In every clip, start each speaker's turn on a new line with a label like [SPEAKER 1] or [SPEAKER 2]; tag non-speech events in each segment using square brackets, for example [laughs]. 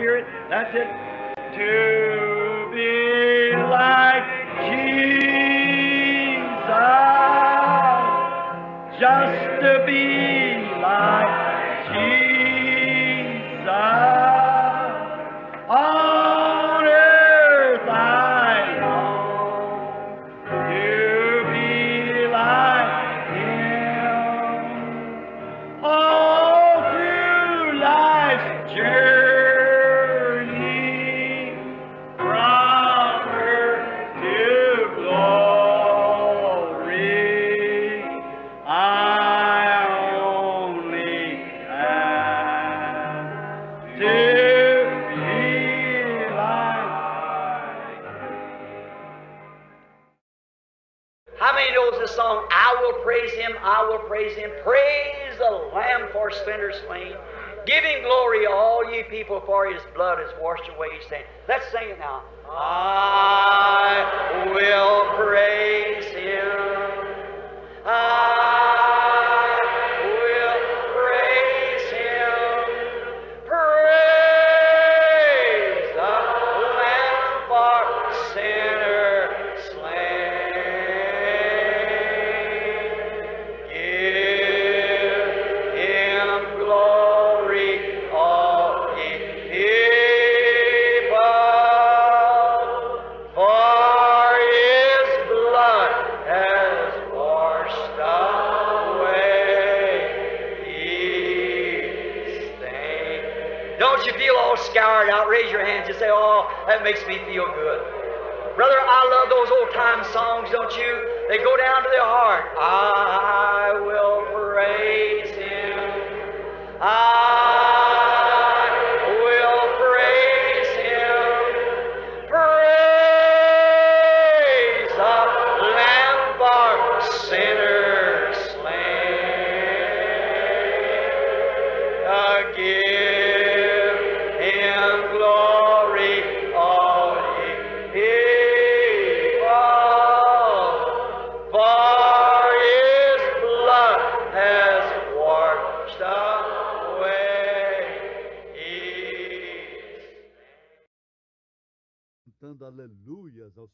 [SPEAKER 1] Spirit. That's it. To be like Jesus, just to be sinners slain. Give him glory, all ye people, for his blood has washed away his sin. Let's sing it now. I will praise. That makes me feel good. Brother, I love those old time songs, don't you? They go down to their heart. I will praise him. I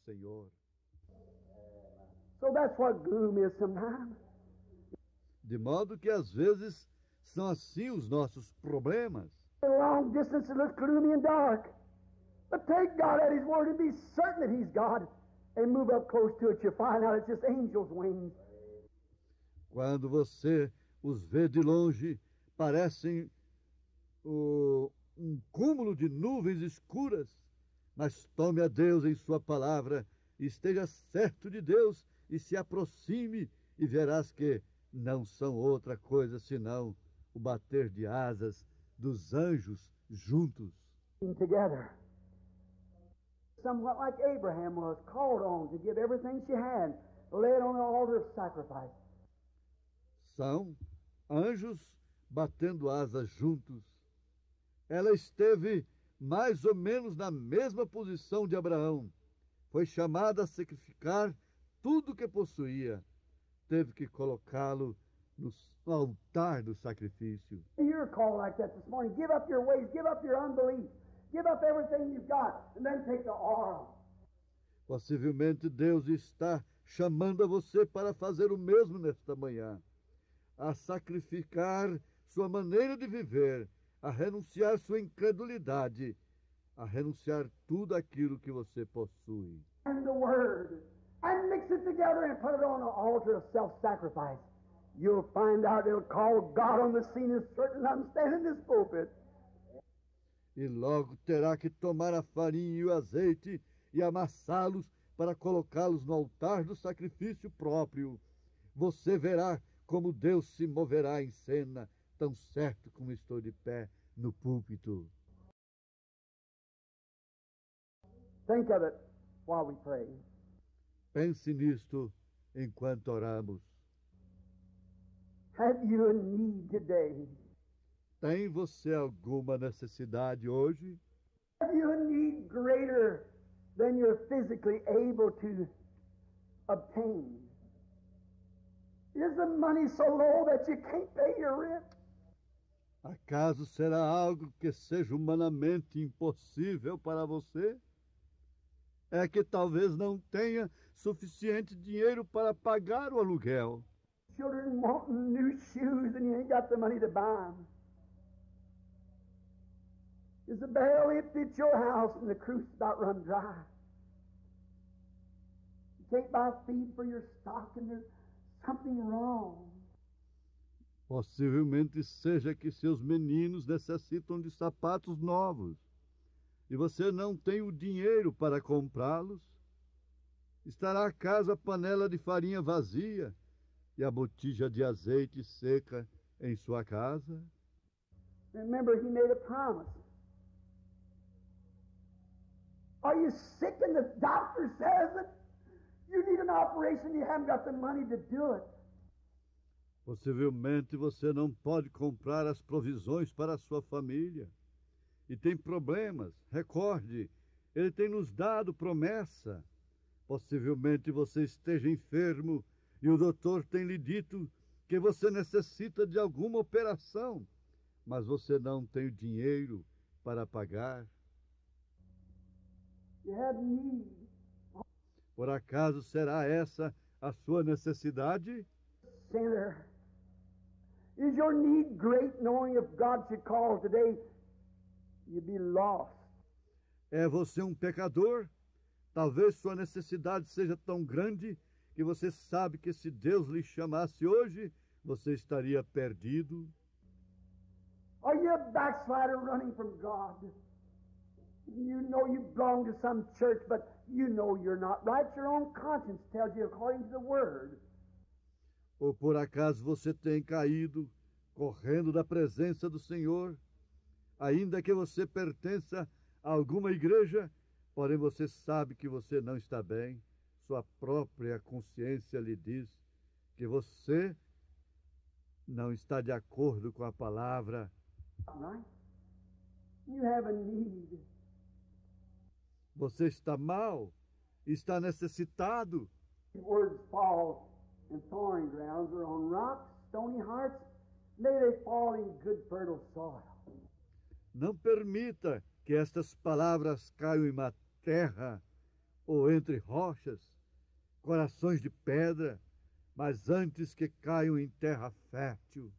[SPEAKER 2] Senhor.
[SPEAKER 3] So that's what gloom is
[SPEAKER 2] De modo que às vezes são assim os nossos problemas.
[SPEAKER 3] Long distance looks gloomy and dark. But take God at His word and be certain that He's God and move up close to it. find out it's just angels' wings.
[SPEAKER 2] Quando você os vê de longe, parecem uh, um cúmulo de nuvens escuras mas tome a Deus em Sua palavra, esteja certo de Deus e se aproxime, e verás que não são outra coisa senão o bater de asas dos anjos juntos.
[SPEAKER 3] Together. Somewhat like Abraham was called on to give everything she had, laid on the altar of sacrifice.
[SPEAKER 2] São anjos batendo asas juntos. Ela esteve mais ou menos na mesma posição de Abraão. Foi chamado a sacrificar tudo o que possuía. Teve que colocá-lo no altar do sacrifício. Possivelmente Deus está chamando a você para fazer o mesmo nesta manhã, a sacrificar sua maneira de viver a renunciar sua incredulidade, a renunciar tudo aquilo que você possui.
[SPEAKER 3] And the word, and mix it together and put it on altar of self-sacrifice. You'll find out it'll call God on the scene certain I'm standing this pulpit.
[SPEAKER 2] E logo terá que tomar a farinha e o azeite e amassá-los para colocá-los no altar do sacrifício próprio. Você verá como Deus se moverá em cena, tão certo como estou de pé no púlpito. Think of it while we pray. Pense nisto enquanto oramos.
[SPEAKER 3] Have you a need today?
[SPEAKER 2] Tem você alguma necessidade hoje?
[SPEAKER 3] Have you a need greater than you're physically able to obtain? Is the money so low that you can't pay your rent?
[SPEAKER 2] Acaso será algo que seja humanamente impossível para você? É que talvez não tenha suficiente dinheiro para pagar o aluguel. Children want new shoes
[SPEAKER 3] and you ain't got the money to buy them. Is the barrel empty at your house and the cruise about run dry? You can't buy feed for your stock and there's something wrong.
[SPEAKER 2] Possivelmente seja que seus meninos necessitam de sapatos novos e você não tem o dinheiro para comprá-los. Estará a casa a panela de farinha vazia e a botija de azeite seca em sua casa?
[SPEAKER 3] Remember, he made a promise. Are you sick and the doctor says it? You need an operation, you haven't got the money to do it.
[SPEAKER 2] Possivelmente você não pode comprar as provisões para a sua família e tem problemas. Recorde, Ele tem nos dado promessa. Possivelmente você esteja enfermo e o doutor tem lhe dito que você necessita de alguma operação, mas você não tem o dinheiro para pagar. Por acaso será essa a sua necessidade? Sinner. Is your need great knowing if God should call today, you'd be lost? É você é um pecador? Talvez sua necessidade seja tão grande que você sabe que se Deus lhe chamasse hoje, você estaria perdido.
[SPEAKER 3] Are you a backslider running from God? You know you belong to some church, but you know you're not right. Your own conscience tells you according to the Word.
[SPEAKER 2] Ou por acaso você tem caído correndo da presença do Senhor? Ainda que você pertença a alguma igreja, porém você sabe que você não está bem, sua própria consciência lhe diz que você não está de acordo com a palavra.
[SPEAKER 3] É?
[SPEAKER 2] Você está mal, está necessitado
[SPEAKER 3] and thorny grounds or on rocks, stony hearts, may they fall in good fertile soil.
[SPEAKER 2] Não permita que estas palavras caiam em uma terra ou entre rochas, corações de pedra, mas antes que caiam em terra fértil.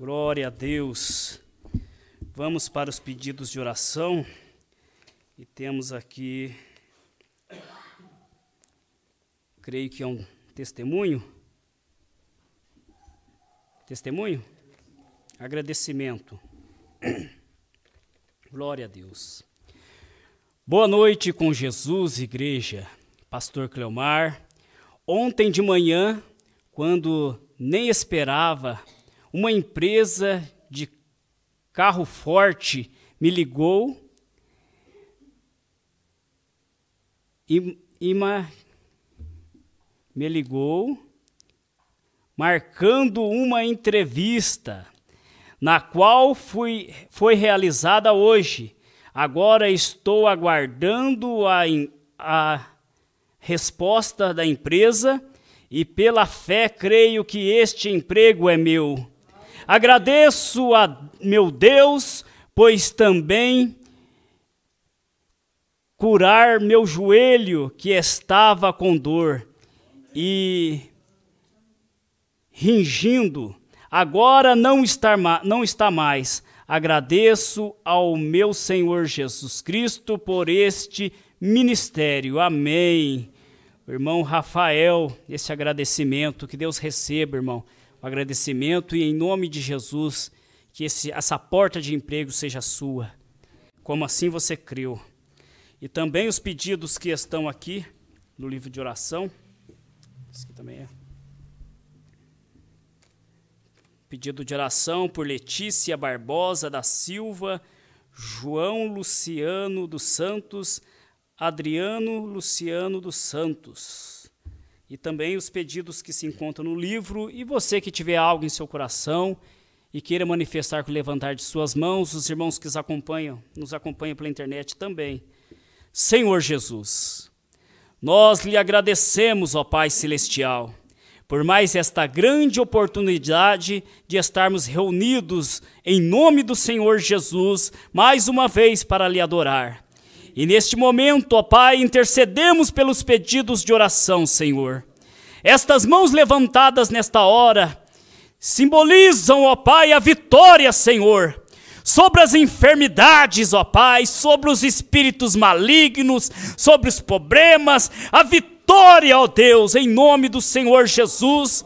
[SPEAKER 4] Glória a Deus. Vamos para os pedidos de oração. E temos aqui, creio que é um testemunho. Testemunho? Agradecimento. [clears throat] Glória a Deus. Boa noite com Jesus, igreja. Pastor Cleomar. Ontem de manhã, quando nem esperava uma empresa de carro forte me ligou e, e ma, me ligou marcando uma entrevista na qual fui, foi realizada hoje. Agora estou aguardando a, a resposta da empresa e pela fé creio que este emprego é meu. Agradeço a meu Deus, pois também curar meu joelho que estava com dor e ringindo, agora não está, não está mais. Agradeço ao meu Senhor Jesus Cristo por este ministério. Amém. Irmão Rafael, esse agradecimento, que Deus receba, irmão o agradecimento e em nome de Jesus que esse, essa porta de emprego seja sua, como assim você criou. E também os pedidos que estão aqui no livro de oração, esse aqui também é. Pedido de oração por Letícia Barbosa da Silva, João Luciano dos Santos, Adriano Luciano dos Santos e também os pedidos que se encontram no livro. E você que tiver algo em seu coração e queira manifestar com o levantar de suas mãos, os irmãos que nos acompanham, nos acompanham pela internet também. Senhor Jesus, nós lhe agradecemos, ó Pai Celestial, por mais esta grande oportunidade de estarmos reunidos em nome do Senhor Jesus, mais uma vez para lhe adorar. E neste momento, ó Pai, intercedemos pelos pedidos de oração, Senhor. Estas mãos levantadas nesta hora simbolizam, ó Pai, a vitória, Senhor, sobre as enfermidades, ó Pai, sobre os espíritos malignos, sobre os problemas, a vitória, ó Deus, em nome do Senhor Jesus.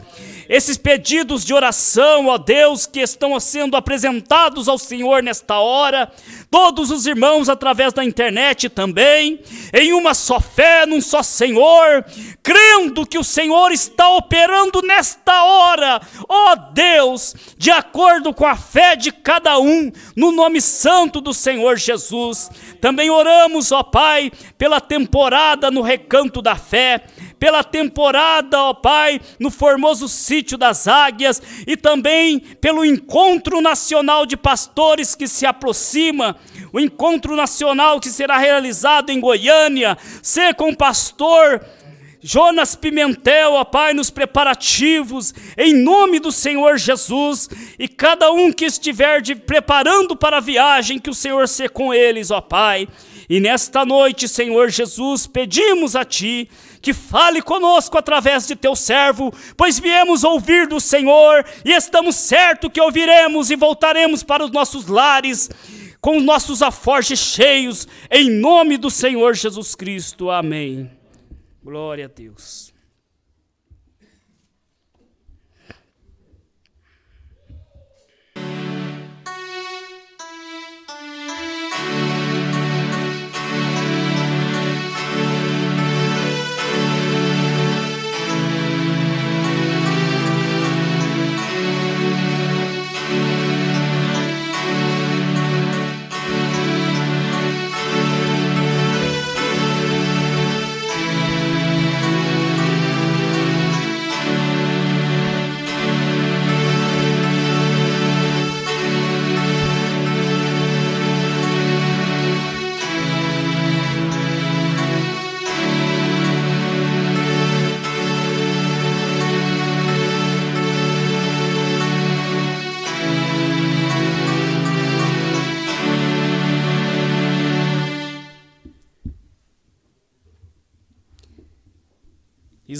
[SPEAKER 4] Esses pedidos de oração, ó Deus, que estão sendo apresentados ao Senhor nesta hora, todos os irmãos através da internet também, em uma só fé, num só Senhor, crendo que o Senhor está operando nesta hora, ó Deus, de acordo com a fé de cada um, no nome santo do Senhor Jesus. Também oramos, ó Pai, pela temporada no recanto da fé, pela temporada, ó Pai, no formoso sítio das águias e também pelo encontro nacional de pastores que se aproxima o encontro nacional que será realizado em Goiânia, ser com o pastor Jonas Pimentel, ó Pai, nos preparativos, em nome do Senhor Jesus, e cada um que estiver de, preparando para a viagem, que o Senhor ser com eles, ó Pai. E nesta noite, Senhor Jesus, pedimos a Ti que fale conosco através de Teu servo, pois viemos ouvir do Senhor e estamos certos que ouviremos e voltaremos para os nossos lares com os nossos aforges cheios, em nome do Senhor Jesus Cristo. Amém. Glória a Deus.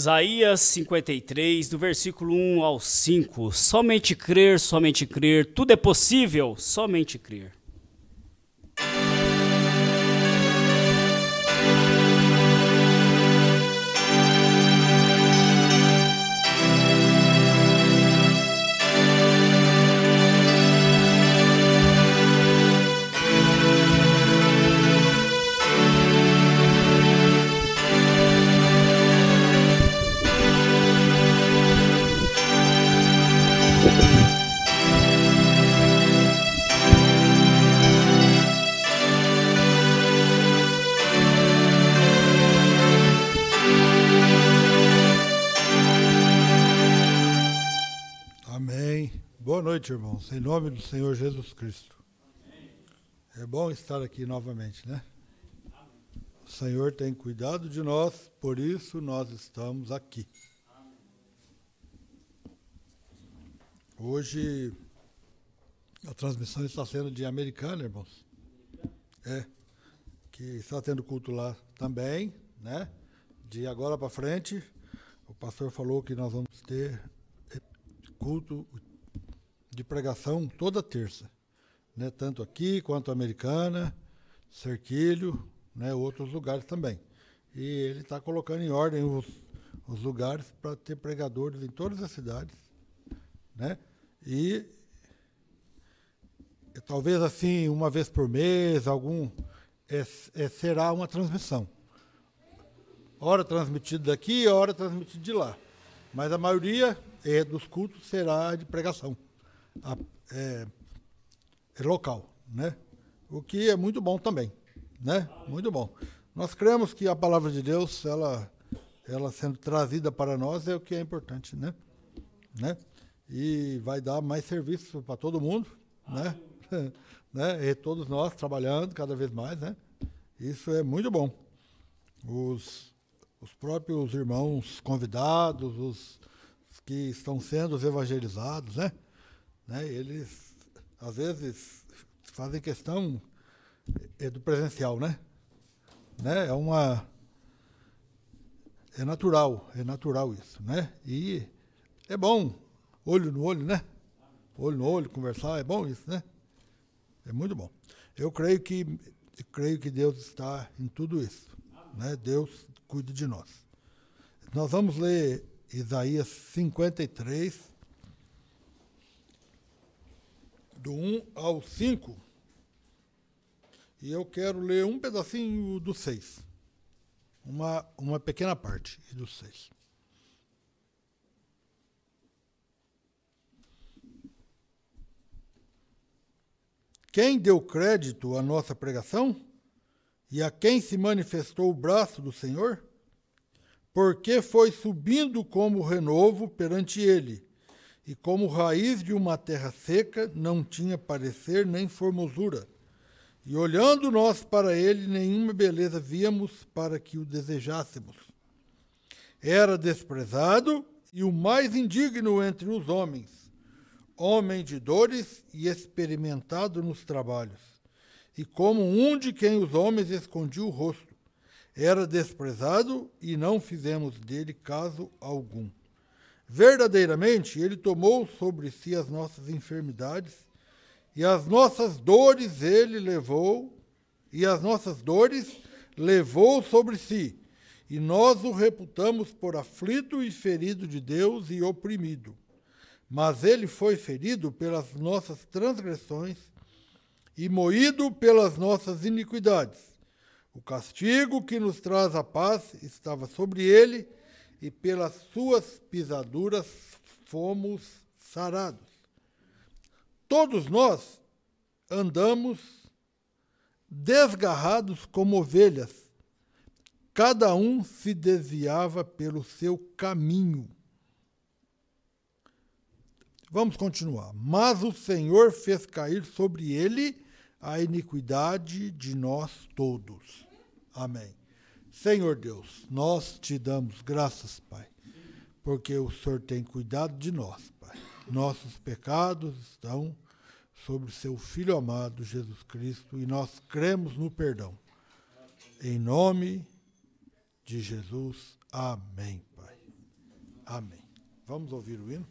[SPEAKER 4] Isaías 53, do versículo 1 ao 5. Somente crer, somente crer, tudo é possível, somente crer.
[SPEAKER 5] Boa noite, irmãos. Em nome do Senhor Jesus Cristo. É bom estar aqui novamente, né? O Senhor tem cuidado de nós, por isso nós estamos aqui. Hoje a transmissão está sendo de americana, irmãos. É. Que está tendo culto lá também, né? De agora para frente, o pastor falou que nós vamos ter culto de pregação toda terça, né? Tanto aqui quanto Americana, Cerquilho, né? Outros lugares também. E ele está colocando em ordem os, os lugares para ter pregadores em todas as cidades, né? E talvez assim uma vez por mês, algum é, é, será uma transmissão. Hora transmitida daqui, hora transmitida de lá. Mas a maioria é, dos cultos será de pregação a, é, é, local, né? O que é muito bom também, né? Muito bom. Nós cremos que a palavra de Deus, ela, ela sendo trazida para nós é o que é importante, né? Né? E vai dar mais serviço para todo mundo, né? [laughs] né? E todos nós trabalhando cada vez mais, né? Isso é muito bom. Os, os próprios irmãos convidados, os que estão sendo evangelizados, né? Né? Eles, às vezes, fazem questão eh, do presencial, né? né? É uma... É natural, é natural isso, né? E é bom, olho no olho, né? Olho no olho, conversar, é bom isso, né? É muito bom. Eu creio que, creio que Deus está em tudo isso. Né? Deus cuida de nós. Nós vamos ler Isaías 53, do 1 ao 5, e eu quero ler um pedacinho do 6, uma, uma pequena parte do 6. Quem deu crédito à nossa pregação? E a quem se manifestou o braço do Senhor? Porque foi subindo como renovo perante ele e como raiz de uma terra seca, não tinha parecer nem formosura. E olhando nós para ele, nenhuma beleza víamos para que o desejássemos. Era desprezado e o mais indigno entre os homens, homem de dores e experimentado nos trabalhos, e como um de quem os homens escondiam o rosto. Era desprezado e não fizemos dele caso algum. Verdadeiramente, Ele tomou sobre si as nossas enfermidades e as nossas dores Ele levou, e as nossas dores levou sobre si. E nós o reputamos por aflito e ferido de Deus e oprimido. Mas ele foi ferido pelas nossas transgressões e moído pelas nossas iniquidades. O castigo que nos traz a paz estava sobre ele, e pelas suas pisaduras fomos sarados. Todos nós andamos desgarrados como ovelhas, cada um se desviava pelo seu caminho. Vamos continuar. Mas o Senhor fez cair sobre ele a iniquidade de nós todos. Amém. Senhor Deus, nós te damos graças, Pai, porque o Senhor tem cuidado de nós, Pai. Nossos pecados estão sobre seu Filho amado, Jesus Cristo, e nós cremos no perdão. Em nome de Jesus, amém, Pai. Amém. Vamos ouvir o hino?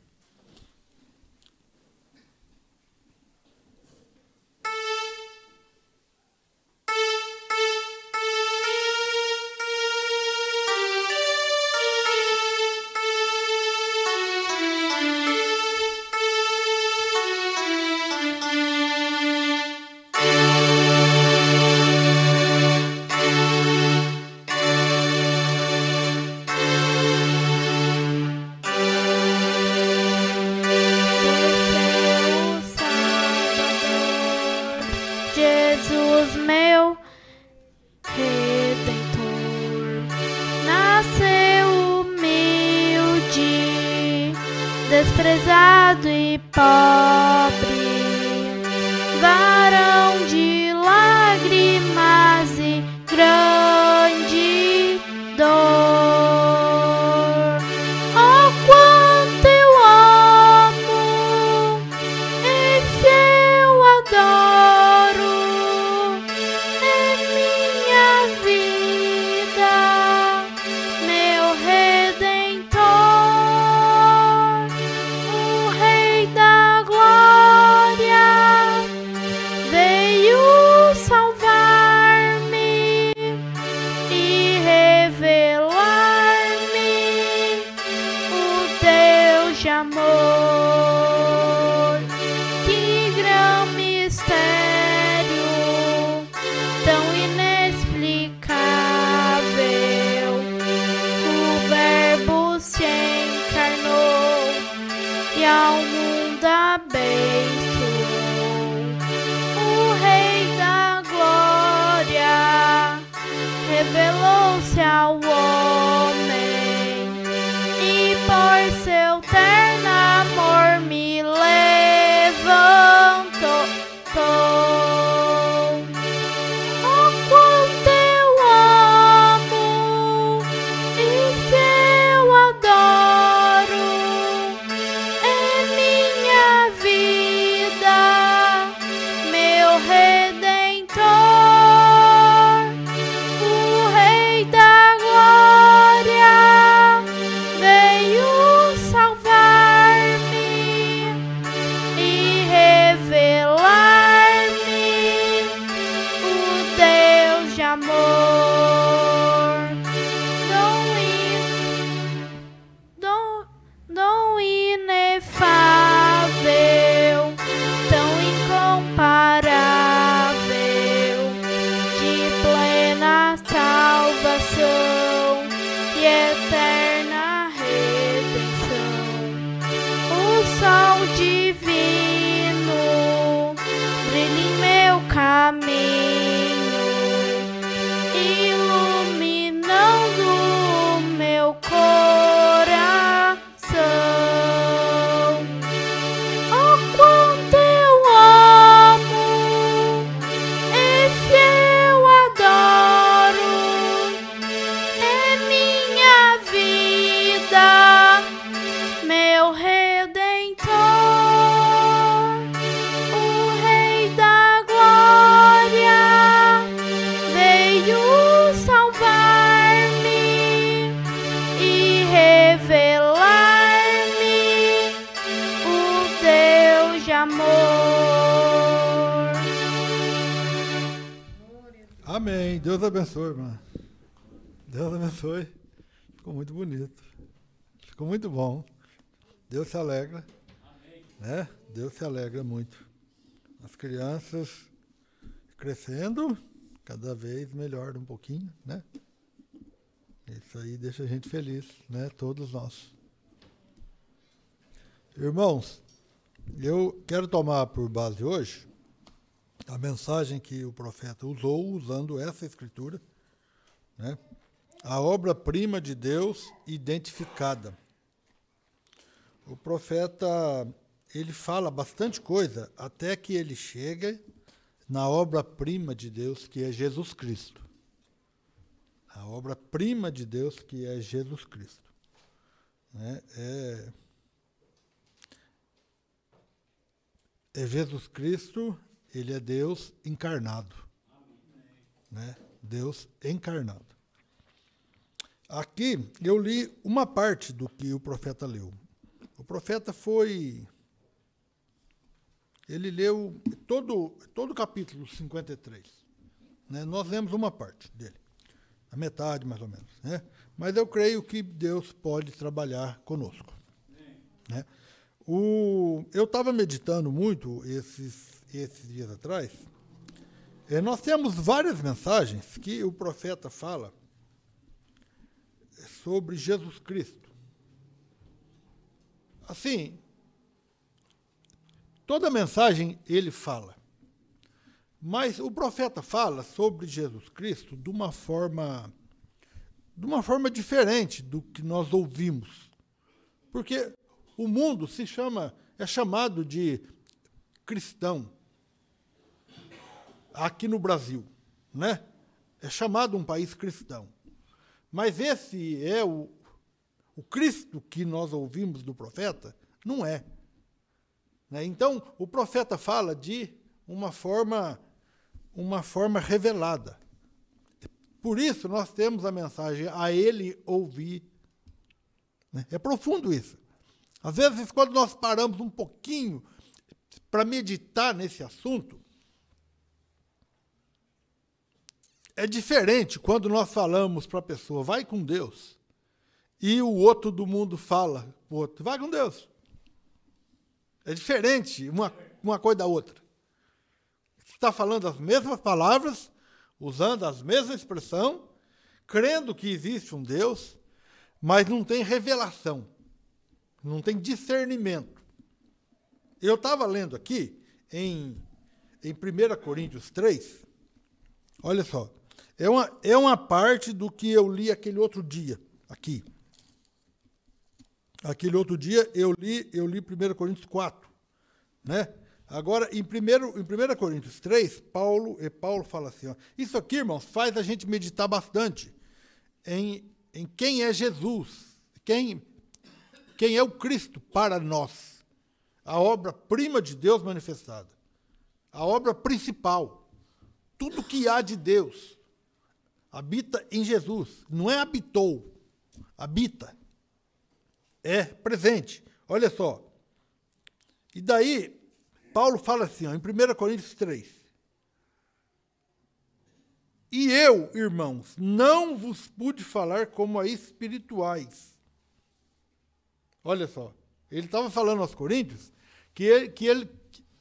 [SPEAKER 5] Ficou muito bom. Deus se alegra. Amém. Né? Deus se alegra muito. As crianças crescendo cada vez melhor um pouquinho, né? Isso aí deixa a gente feliz, né? Todos nós. Irmãos, eu quero tomar por base hoje a mensagem que o profeta usou usando essa escritura, né? A obra-prima de Deus identificada o profeta ele fala bastante coisa até que ele chega na obra-prima de Deus, que é Jesus Cristo. A obra-prima de Deus, que é Jesus Cristo. Né? É, é Jesus Cristo, ele é Deus encarnado. Né? Deus encarnado. Aqui eu li uma parte do que o profeta leu. O profeta foi. Ele leu todo, todo o capítulo 53. Né? Nós lemos uma parte dele, a metade mais ou menos. Né? Mas eu creio que Deus pode trabalhar conosco. Né? O, eu estava meditando muito esses, esses dias atrás. É, nós temos várias mensagens que o profeta fala sobre Jesus Cristo assim, toda mensagem ele fala. Mas o profeta fala sobre Jesus Cristo de uma forma de uma forma diferente do que nós ouvimos. Porque o mundo se chama é chamado de cristão aqui no Brasil, né? É chamado um país cristão. Mas esse é o, o Cristo que nós ouvimos do profeta não é. Né? Então, o profeta fala de uma forma, uma forma revelada. Por isso, nós temos a mensagem a ele ouvir. Né? É profundo isso. Às vezes, quando nós paramos um pouquinho para meditar nesse assunto, é diferente quando nós falamos para a pessoa, vai com Deus e o outro do mundo fala o outro, vai com Deus. É diferente uma, uma coisa da outra. Está falando as mesmas palavras, usando as mesmas expressão, crendo que existe um Deus, mas não tem revelação, não tem discernimento. Eu estava lendo aqui em, em 1 Coríntios 3, olha só, é uma, é uma parte do que eu li aquele outro dia aqui. Aquele outro dia eu li, eu li 1 Coríntios 4, né? Agora, em 1 primeiro, em primeiro Coríntios 3, Paulo, e Paulo fala assim, ó, isso aqui, irmãos, faz a gente meditar bastante em, em quem é Jesus, quem, quem é o Cristo para nós, a obra-prima de Deus manifestada, a obra principal, tudo que há de Deus habita em Jesus, não é habitou, habita é presente. Olha só. E daí, Paulo fala assim, ó, em 1 Coríntios 3. E eu, irmãos, não vos pude falar como a espirituais. Olha só. Ele estava falando aos Coríntios que ele, que ele,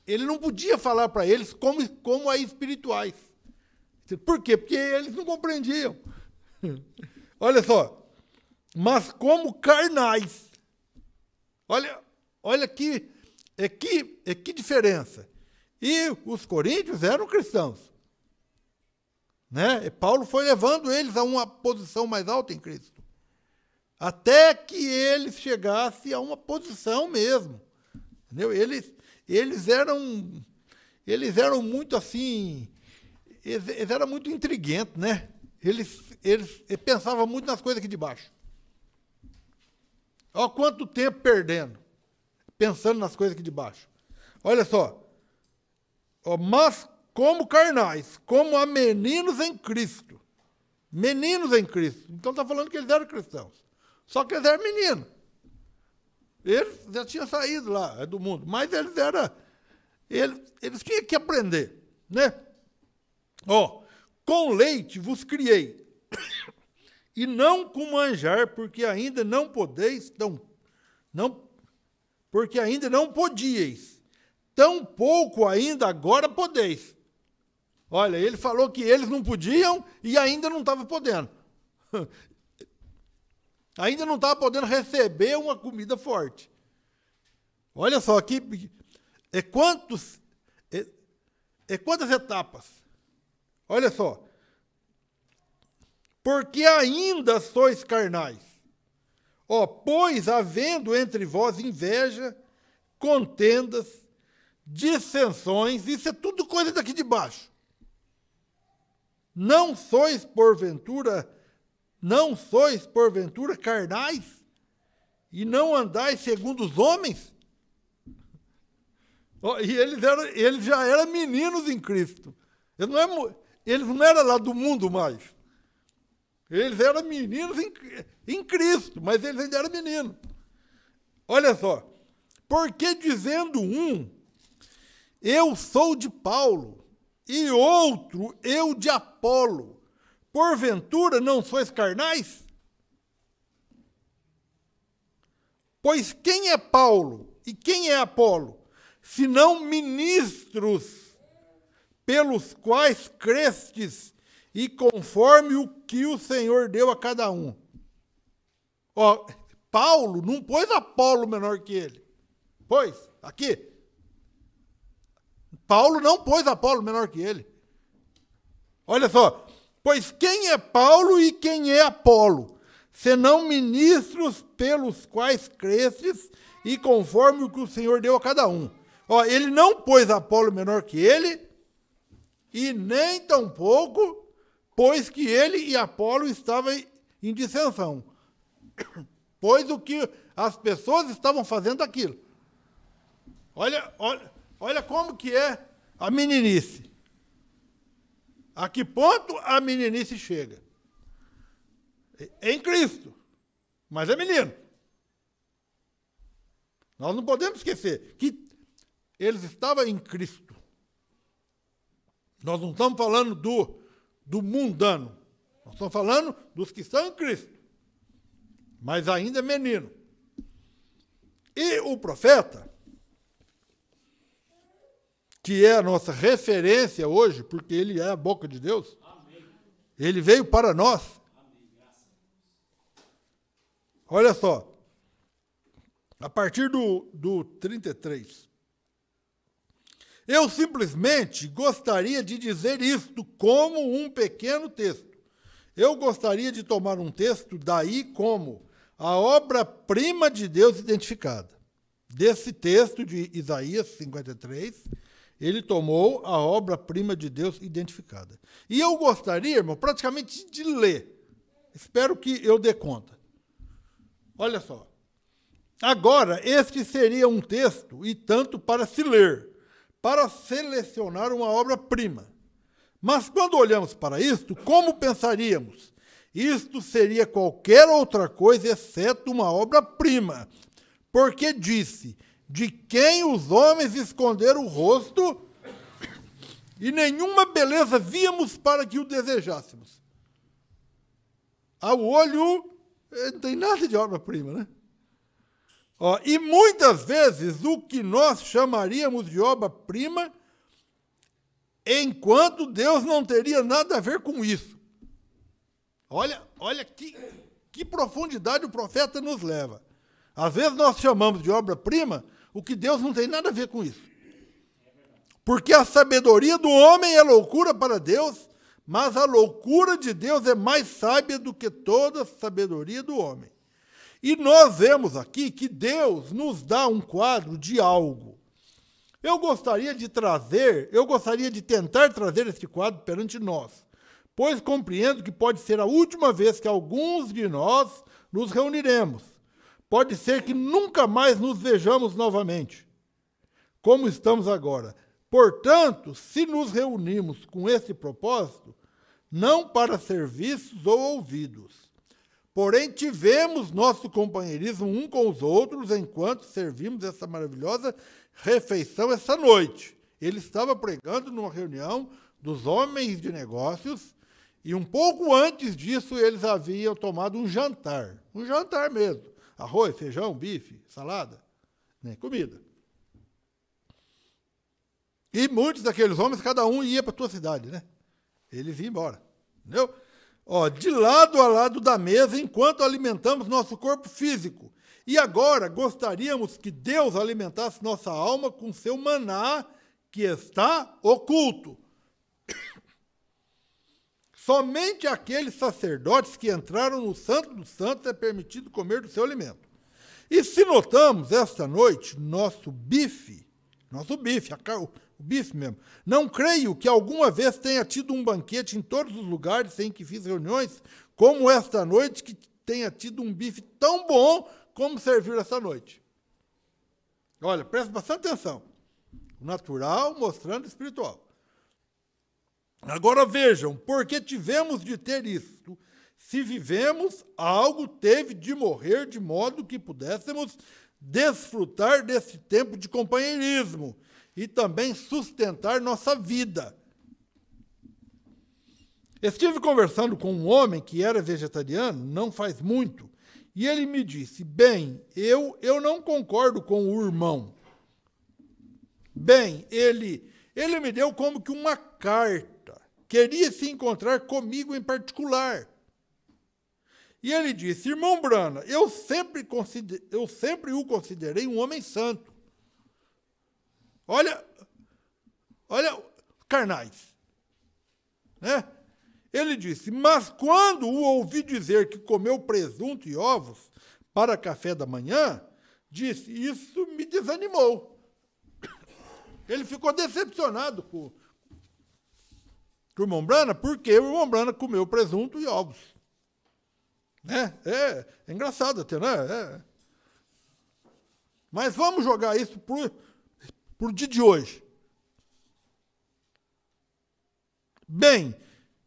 [SPEAKER 5] ele não podia falar para eles como, como a espirituais. Por quê? Porque eles não compreendiam. [laughs] Olha só. Mas como carnais Olha, olha que, é que, é que diferença. E os coríntios eram cristãos. Né? E Paulo foi levando eles a uma posição mais alta em Cristo. Até que eles chegassem a uma posição mesmo. Entendeu? Eles, eles eram eles eram muito assim, eles, eles eram muito intriguentes, né? Eles, eles, eles pensavam muito nas coisas aqui de baixo. Olha quanto tempo perdendo, pensando nas coisas aqui de baixo. Olha só. Ó, mas como carnais, como há meninos em Cristo. Meninos em Cristo. Então está falando que eles eram cristãos. Só que eles eram meninos. Eles já tinham saído lá é, do mundo, mas eles eram. Eles, eles tinham que aprender, né? Ó, com leite vos criei, e não com manjar, porque ainda não podeis, não, não, porque ainda não podíeis, tampouco ainda agora podeis. Olha, ele falou que eles não podiam e ainda não estava podendo. [laughs] ainda não estava podendo receber uma comida forte. Olha só aqui, é quantos é, é quantas etapas. Olha só, porque ainda sois carnais. Ó, pois havendo entre vós inveja, contendas, dissensões, isso é tudo coisa daqui de baixo. Não sois porventura, não sois porventura carnais e não andais segundo os homens? Oh, e eles, eram, eles já eram meninos em Cristo. Eles não, eram, é eles não eram lá do mundo mais. Eles eram meninos em, em Cristo, mas eles ainda eram meninos. Olha só. Porque dizendo um, eu sou de Paulo, e outro, eu de Apolo, porventura não sois carnais? Pois quem é Paulo e quem é Apolo, senão ministros pelos quais crestes e conforme o que o Senhor deu a cada um. Ó, Paulo não pôs Apolo menor que ele. Pois, aqui. Paulo não pôs Apolo menor que ele. Olha só. Pois quem é Paulo e quem é Apolo? Senão ministros pelos quais cresces e conforme o que o Senhor deu a cada um. Ó, ele não pôs Apolo menor que ele e nem tampouco pois que ele e Apolo estavam em dissensão. Pois o que as pessoas estavam fazendo aquilo. Olha, olha, olha como que é a meninice. A que ponto a meninice chega? É em Cristo. Mas é menino. Nós não podemos esquecer que eles estavam em Cristo. Nós não estamos falando do do mundano. Nós estamos falando dos que são em Cristo, mas ainda é menino. E o profeta, que é a nossa referência hoje, porque ele é a boca de Deus, Amém. ele veio para nós. Olha só, a partir do, do 33. Eu simplesmente gostaria de dizer isto como um pequeno texto. Eu gostaria de tomar um texto daí como a obra-prima de Deus identificada. Desse texto de Isaías 53, ele tomou a obra-prima de Deus identificada. E eu gostaria, irmão, praticamente de ler. Espero que eu dê conta. Olha só. Agora, este seria um texto e tanto para se ler, para selecionar uma obra-prima. Mas quando olhamos para isto, como pensaríamos? Isto seria qualquer outra coisa exceto uma obra-prima. Porque disse: De quem os homens esconderam o rosto e nenhuma beleza víamos para que o desejássemos. Ao olho, eh, não tem nada de obra-prima, né? Ó, e muitas vezes o que nós chamaríamos de obra-prima, enquanto Deus não teria nada a ver com isso. Olha, olha que, que profundidade o profeta nos leva. Às vezes nós chamamos de obra-prima o que Deus não tem nada a ver com isso. Porque a sabedoria do homem é loucura para Deus, mas a loucura de Deus é mais sábia do que toda a sabedoria do homem. E nós vemos aqui que Deus nos dá um quadro de algo. Eu gostaria de trazer, eu gostaria de tentar trazer este quadro perante nós, pois compreendo que pode ser a última vez que alguns de nós nos reuniremos. Pode ser que nunca mais nos vejamos novamente, como estamos agora. Portanto, se nos reunimos com esse propósito, não para serviços ou ouvidos, Porém, tivemos nosso companheirismo um com os outros enquanto servimos essa maravilhosa refeição essa noite. Ele estava pregando numa reunião dos homens de negócios e um pouco antes disso eles haviam tomado um jantar, um jantar mesmo, arroz, feijão, bife, salada, né, comida. E muitos daqueles homens, cada um ia para a sua cidade, né? Eles iam embora, entendeu? Ó, de lado a lado da mesa enquanto alimentamos nosso corpo físico. E agora gostaríamos que Deus alimentasse nossa alma com seu maná que está oculto. [coughs] Somente aqueles sacerdotes que entraram no Santo dos Santos é permitido comer do seu alimento. E se notamos, esta noite, nosso bife, nosso bife, a, o bispo mesmo, não creio que alguma vez tenha tido um banquete em todos os lugares em que fiz reuniões, como esta noite, que tenha tido um bife tão bom como serviu essa noite. Olha, presta bastante atenção. O natural mostrando o espiritual. Agora vejam, porque tivemos de ter isto? Se vivemos, algo teve de morrer de modo que pudéssemos desfrutar desse tempo de companheirismo e também sustentar nossa vida. Estive conversando com um homem que era vegetariano não faz muito, e ele me disse: "Bem, eu eu não concordo com o irmão". Bem, ele ele me deu como que uma carta. Queria se encontrar comigo em particular. E ele disse: "Irmão Brana, eu sempre eu sempre o considerei um homem santo. Olha, olha Carnais. Né? Ele disse: Mas quando o ouvi dizer que comeu presunto e ovos para café da manhã, disse: Isso me desanimou. Ele ficou decepcionado com, com o irmão Brana, porque o irmão Brana comeu presunto e ovos. Né? É, é engraçado até, né? É. Mas vamos jogar isso para para o dia de hoje. Bem,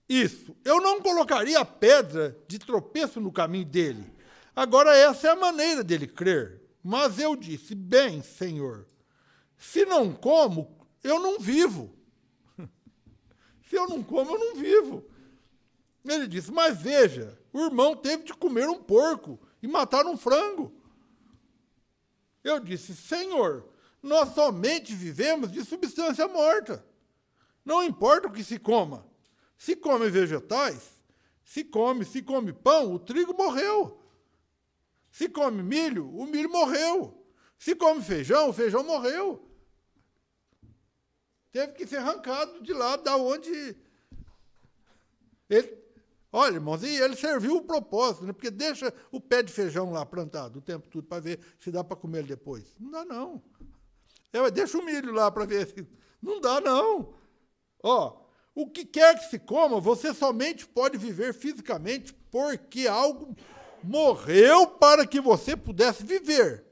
[SPEAKER 5] isso. Eu não colocaria pedra de tropeço no caminho dele. Agora, essa é a maneira dele crer. Mas eu disse: Bem, Senhor, se não como, eu não vivo. [laughs] se eu não como, eu não vivo. Ele disse: Mas veja, o irmão teve de comer um porco e matar um frango. Eu disse: Senhor, nós somente vivemos de substância morta. Não importa o que se coma. Se come vegetais, se come, se come pão, o trigo morreu. Se come milho, o milho morreu. Se come feijão, o feijão morreu. Teve que ser arrancado de lá da onde ele Olha, irmãos, e ele serviu o propósito, né? porque deixa o pé de feijão lá plantado o tempo todo para ver se dá para comer ele depois. Não dá, não. Eu, deixa o milho lá para ver se. Não dá, não. Ó, o que quer que se coma, você somente pode viver fisicamente porque algo morreu para que você pudesse viver.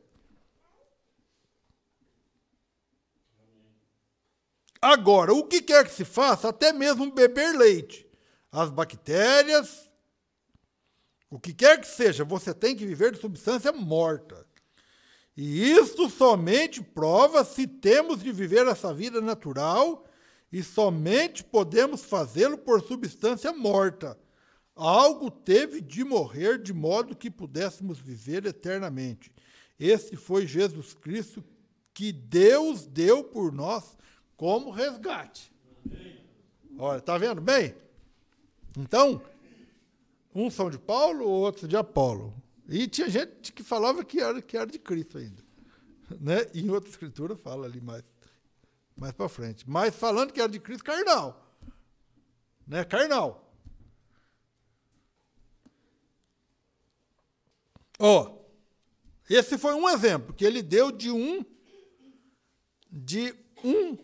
[SPEAKER 5] Agora, o que quer que se faça, até mesmo beber leite, as bactérias, o que quer que seja, você tem que viver de substância morta. E isso somente prova se temos de viver essa vida natural e somente podemos fazê-lo por substância morta. Algo teve de morrer de modo que pudéssemos viver eternamente. Esse foi Jesus Cristo que Deus deu por nós como resgate. Olha, tá vendo bem? Então, uns um são de Paulo, outros de Apolo. E tinha gente que falava que era, que era de Cristo ainda. [laughs] Né? E em outra escritura fala ali mais, mais para frente. Mas falando que era de Cristo, carnal. Né? Carnal. Ó, oh, esse foi um exemplo que ele deu de um de um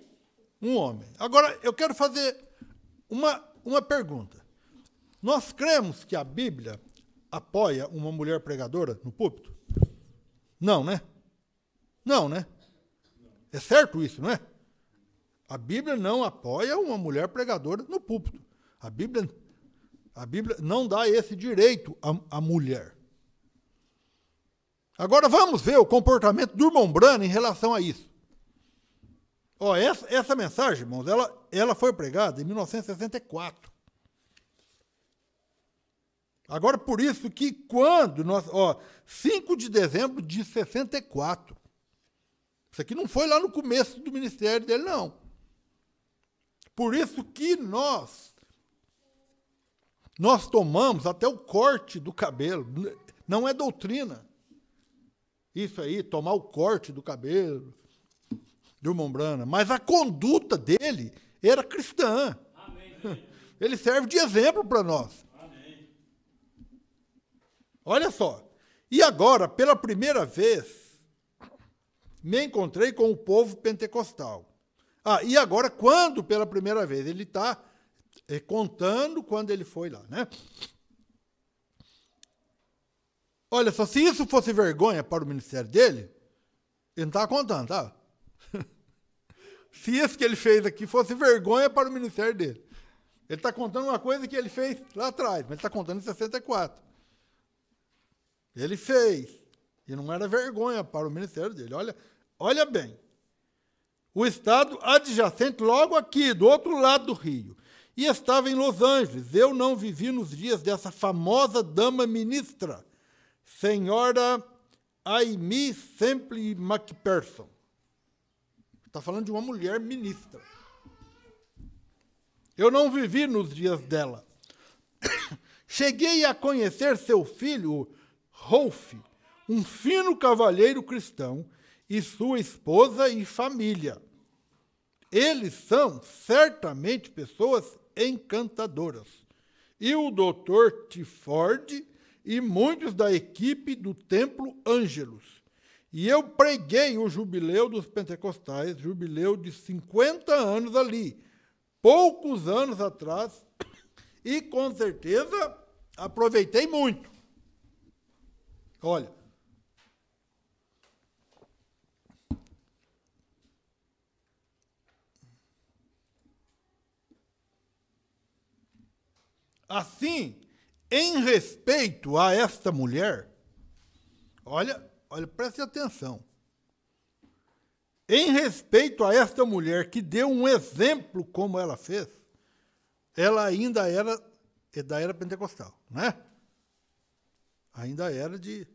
[SPEAKER 5] um homem. Agora eu quero fazer uma uma pergunta. Nós cremos que a Bíblia apoia uma mulher pregadora no púlpito? Não, né? Não, né? É certo isso, não é? A Bíblia não apoia uma mulher pregadora no púlpito. A Bíblia, a Bíblia não dá esse direito à, à mulher. Agora vamos ver o comportamento do irmão Brano em relação a isso. Ó, essa, essa mensagem, irmãos, ela, ela foi pregada em 1964. Agora, por isso que quando nós. Ó, 5 de dezembro de 64. Isso aqui não foi lá no começo do ministério dele, não. Por isso que nós. Nós tomamos até o corte do cabelo. Não é doutrina. Isso aí, tomar o corte do cabelo de irmão Brana. Mas a conduta dele era cristã. Amém. [laughs] Ele serve de exemplo para nós. Olha só. E agora, pela primeira vez, me encontrei com o povo pentecostal. Ah, e agora, quando pela primeira vez? Ele está é, contando quando ele foi lá, né? Olha só, se isso fosse vergonha para o ministério dele, ele não está contando, tá? [laughs] se isso que ele fez aqui fosse vergonha para o ministério dele. Ele está contando uma coisa que ele fez lá atrás, mas ele está contando em 64. Ele fez. E não era vergonha para o ministério dele. Olha, olha bem. O estado adjacente, logo aqui, do outro lado do rio. E estava em Los Angeles. Eu não vivi nos dias dessa famosa dama ministra, senhora Aimee Semple McPherson. Está falando de uma mulher ministra. Eu não vivi nos dias dela. [coughs] Cheguei a conhecer seu filho, Rolfe, um fino cavalheiro cristão, e sua esposa e família. Eles são certamente pessoas encantadoras. E o Dr. Tiford e muitos da equipe do Templo Ângelos. E eu preguei o jubileu dos pentecostais, jubileu de 50 anos ali, poucos anos atrás, e com certeza aproveitei muito. Olha. Assim, em respeito a esta mulher, olha, olha, preste atenção. Em respeito a esta mulher que deu um exemplo como ela fez, ela ainda era da era pentecostal, né? ainda era de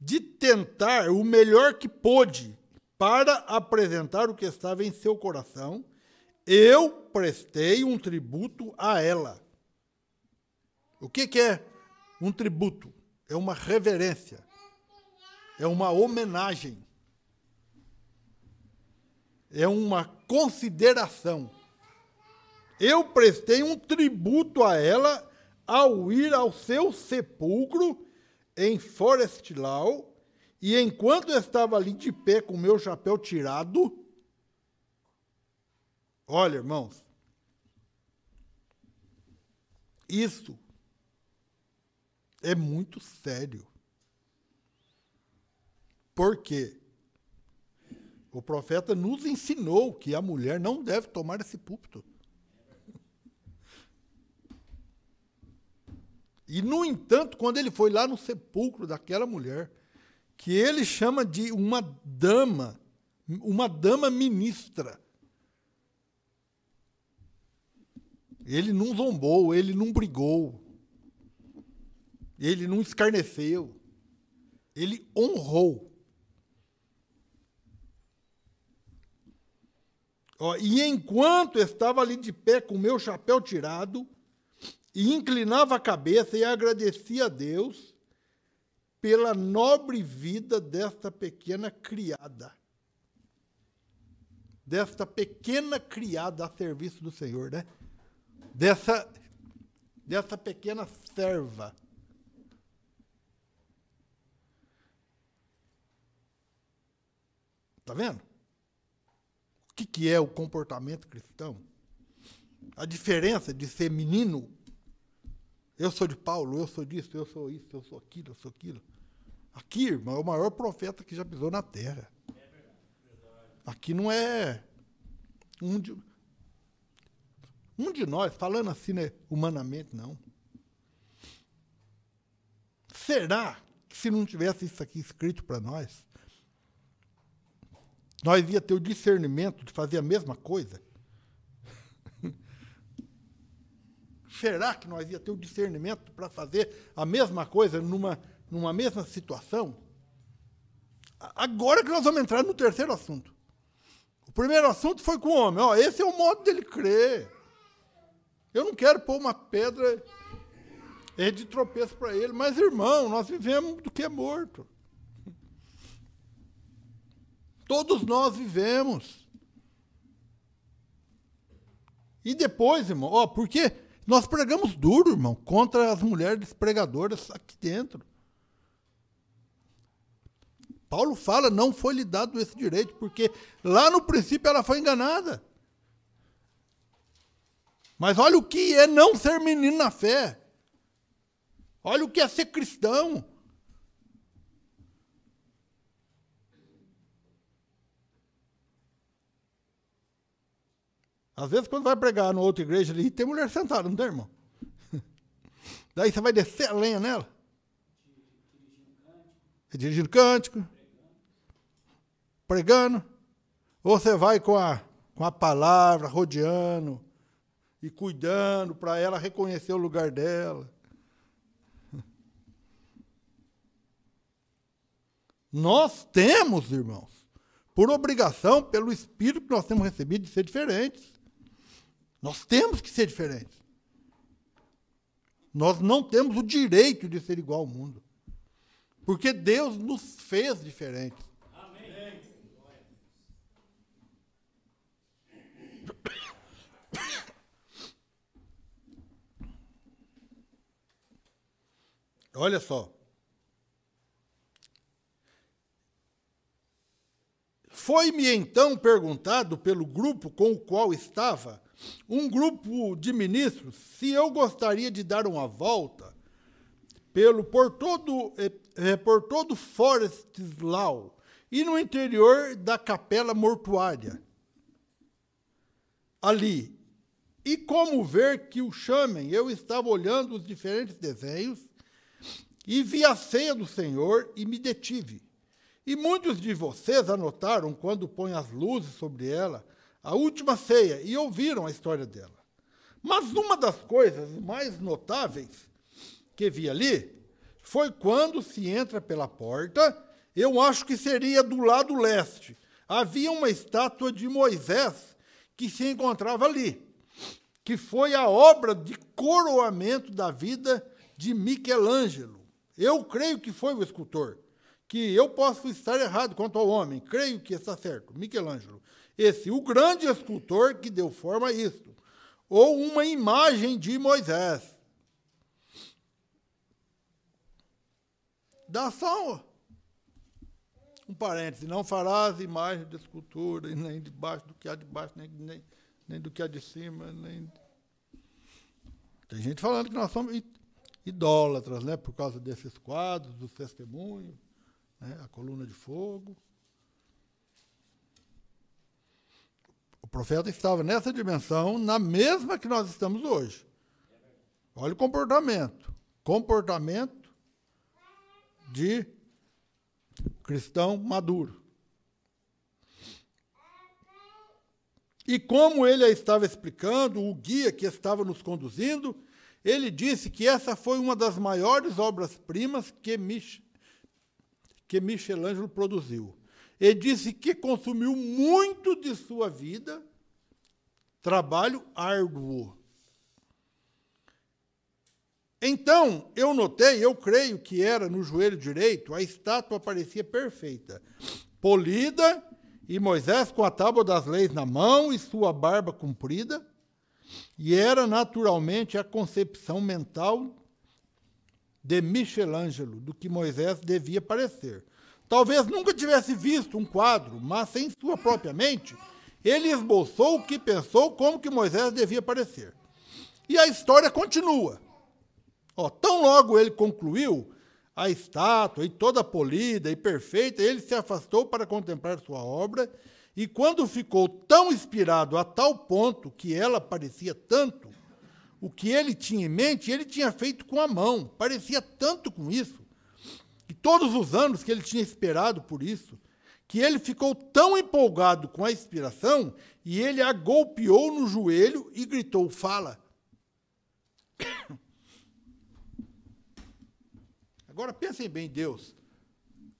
[SPEAKER 5] de tentar o melhor que pôde para apresentar o que estava em seu coração, eu prestei um tributo a ela. O que, que é um tributo? É uma reverência, é uma homenagem, é uma consideração. Eu prestei um tributo a ela ao ir ao seu sepulcro em Forest Law, e enquanto eu estava ali de pé com o meu chapéu tirado, olha, irmãos, isso é muito sério. Porque o profeta nos ensinou que a mulher não deve tomar esse púlpito. E, no entanto, quando ele foi lá no sepulcro daquela mulher, que ele chama de uma dama, uma dama ministra, ele não zombou, ele não brigou, ele não escarneceu, ele honrou. Ó, e enquanto estava ali de pé com o meu chapéu tirado, e inclinava a cabeça e agradecia a Deus pela nobre vida desta pequena criada. Desta pequena criada a serviço do Senhor, né? Dessa, dessa pequena serva. Tá vendo? O que, que é o comportamento cristão? A diferença de ser menino eu sou de Paulo, eu sou disso, eu sou isso, eu sou aquilo, eu sou aquilo. Aqui, irmão, é o maior profeta que já pisou na terra. Aqui não é um de, um de nós, falando assim, né, humanamente, não. Será que se não tivesse isso aqui escrito para nós, nós ia ter o discernimento de fazer a mesma coisa? será que nós ia ter o discernimento para fazer a mesma coisa numa, numa mesma situação? Agora que nós vamos entrar no terceiro assunto. O primeiro assunto foi com o homem. Ó, esse é o modo dele crer. Eu não quero pôr uma pedra de tropeço para ele, mas, irmão, nós vivemos do que é morto. Todos nós vivemos. E depois, irmão, ó, porque nós pregamos duro, irmão, contra as mulheres pregadoras aqui dentro. Paulo fala, não foi lhe dado esse direito, porque lá no princípio ela foi enganada. Mas olha o que é não ser menino na fé. Olha o que é ser cristão. Às vezes, quando vai pregar numa outra igreja ali, tem mulher sentada, não tem, irmão? [laughs] Daí você vai descer a lenha nela. É dirigindo cântico. Pregando. Ou você vai com a, com a palavra, rodeando e cuidando para ela reconhecer o lugar dela. [laughs] Nós temos, irmãos, por obrigação, pelo Espírito que nós temos recebido, de ser diferentes. Nós temos que ser diferentes. Nós não temos o direito de ser igual ao mundo. Porque Deus nos fez diferentes.
[SPEAKER 4] Amém.
[SPEAKER 5] Olha só. Foi-me então perguntado pelo grupo com o qual estava um grupo de ministros, se eu gostaria de dar uma volta pelo por todo, eh, eh por todo Law e no interior da capela mortuária, ali. E como ver que o chamem, eu estava olhando os diferentes desenhos e vi a ceia do Senhor e me detive. E muitos de vocês anotaram quando põe as luzes sobre ela a última ceia, e ouviram a história dela. Mas uma das coisas mais notáveis que vi ali foi quando se entra pela porta, eu acho que seria do lado leste. Havia uma estátua de Moisés que se encontrava ali, que foi a obra de coroamento da vida de Michelangelo. Eu creio que foi o escultor, que eu posso estar errado quanto ao homem, creio que está certo, Michelangelo esse o grande escultor que deu forma a isto, ou uma imagem de Moisés. Dá só um parêntese, não farás imagem de escultura, nem debaixo do que há de baixo, nem, nem, nem do que há de cima, nem... Tem gente falando que nós somos idólatras, né, por causa desses quadros, dos testemunhos, né, a coluna de fogo. profeta estava nessa dimensão, na mesma que nós estamos hoje. Olha o comportamento. Comportamento de cristão maduro. E como ele estava explicando, o guia que estava nos conduzindo, ele disse que essa foi uma das maiores obras-primas que, Mich que Michelangelo produziu e disse que consumiu muito de sua vida, trabalho árduo. Então, eu notei, eu creio que era no joelho direito, a estátua parecia perfeita, polida, e Moisés com a tábua das leis na mão e sua barba comprida, e era naturalmente a concepção mental de Michelangelo do que Moisés devia parecer. Talvez nunca tivesse visto um quadro, mas em sua própria mente, ele esboçou o que pensou como que Moisés devia parecer. E a história continua. Ó, tão logo ele concluiu a estátua, e toda polida e perfeita, ele se afastou para contemplar sua obra, e quando ficou tão inspirado a tal ponto que ela parecia tanto, o que ele tinha em mente, ele tinha feito com a mão, parecia tanto com isso, que todos os anos que ele tinha esperado por isso, que ele ficou tão empolgado com a inspiração e ele a golpeou no joelho e gritou: Fala! [coughs] Agora pensem bem, Deus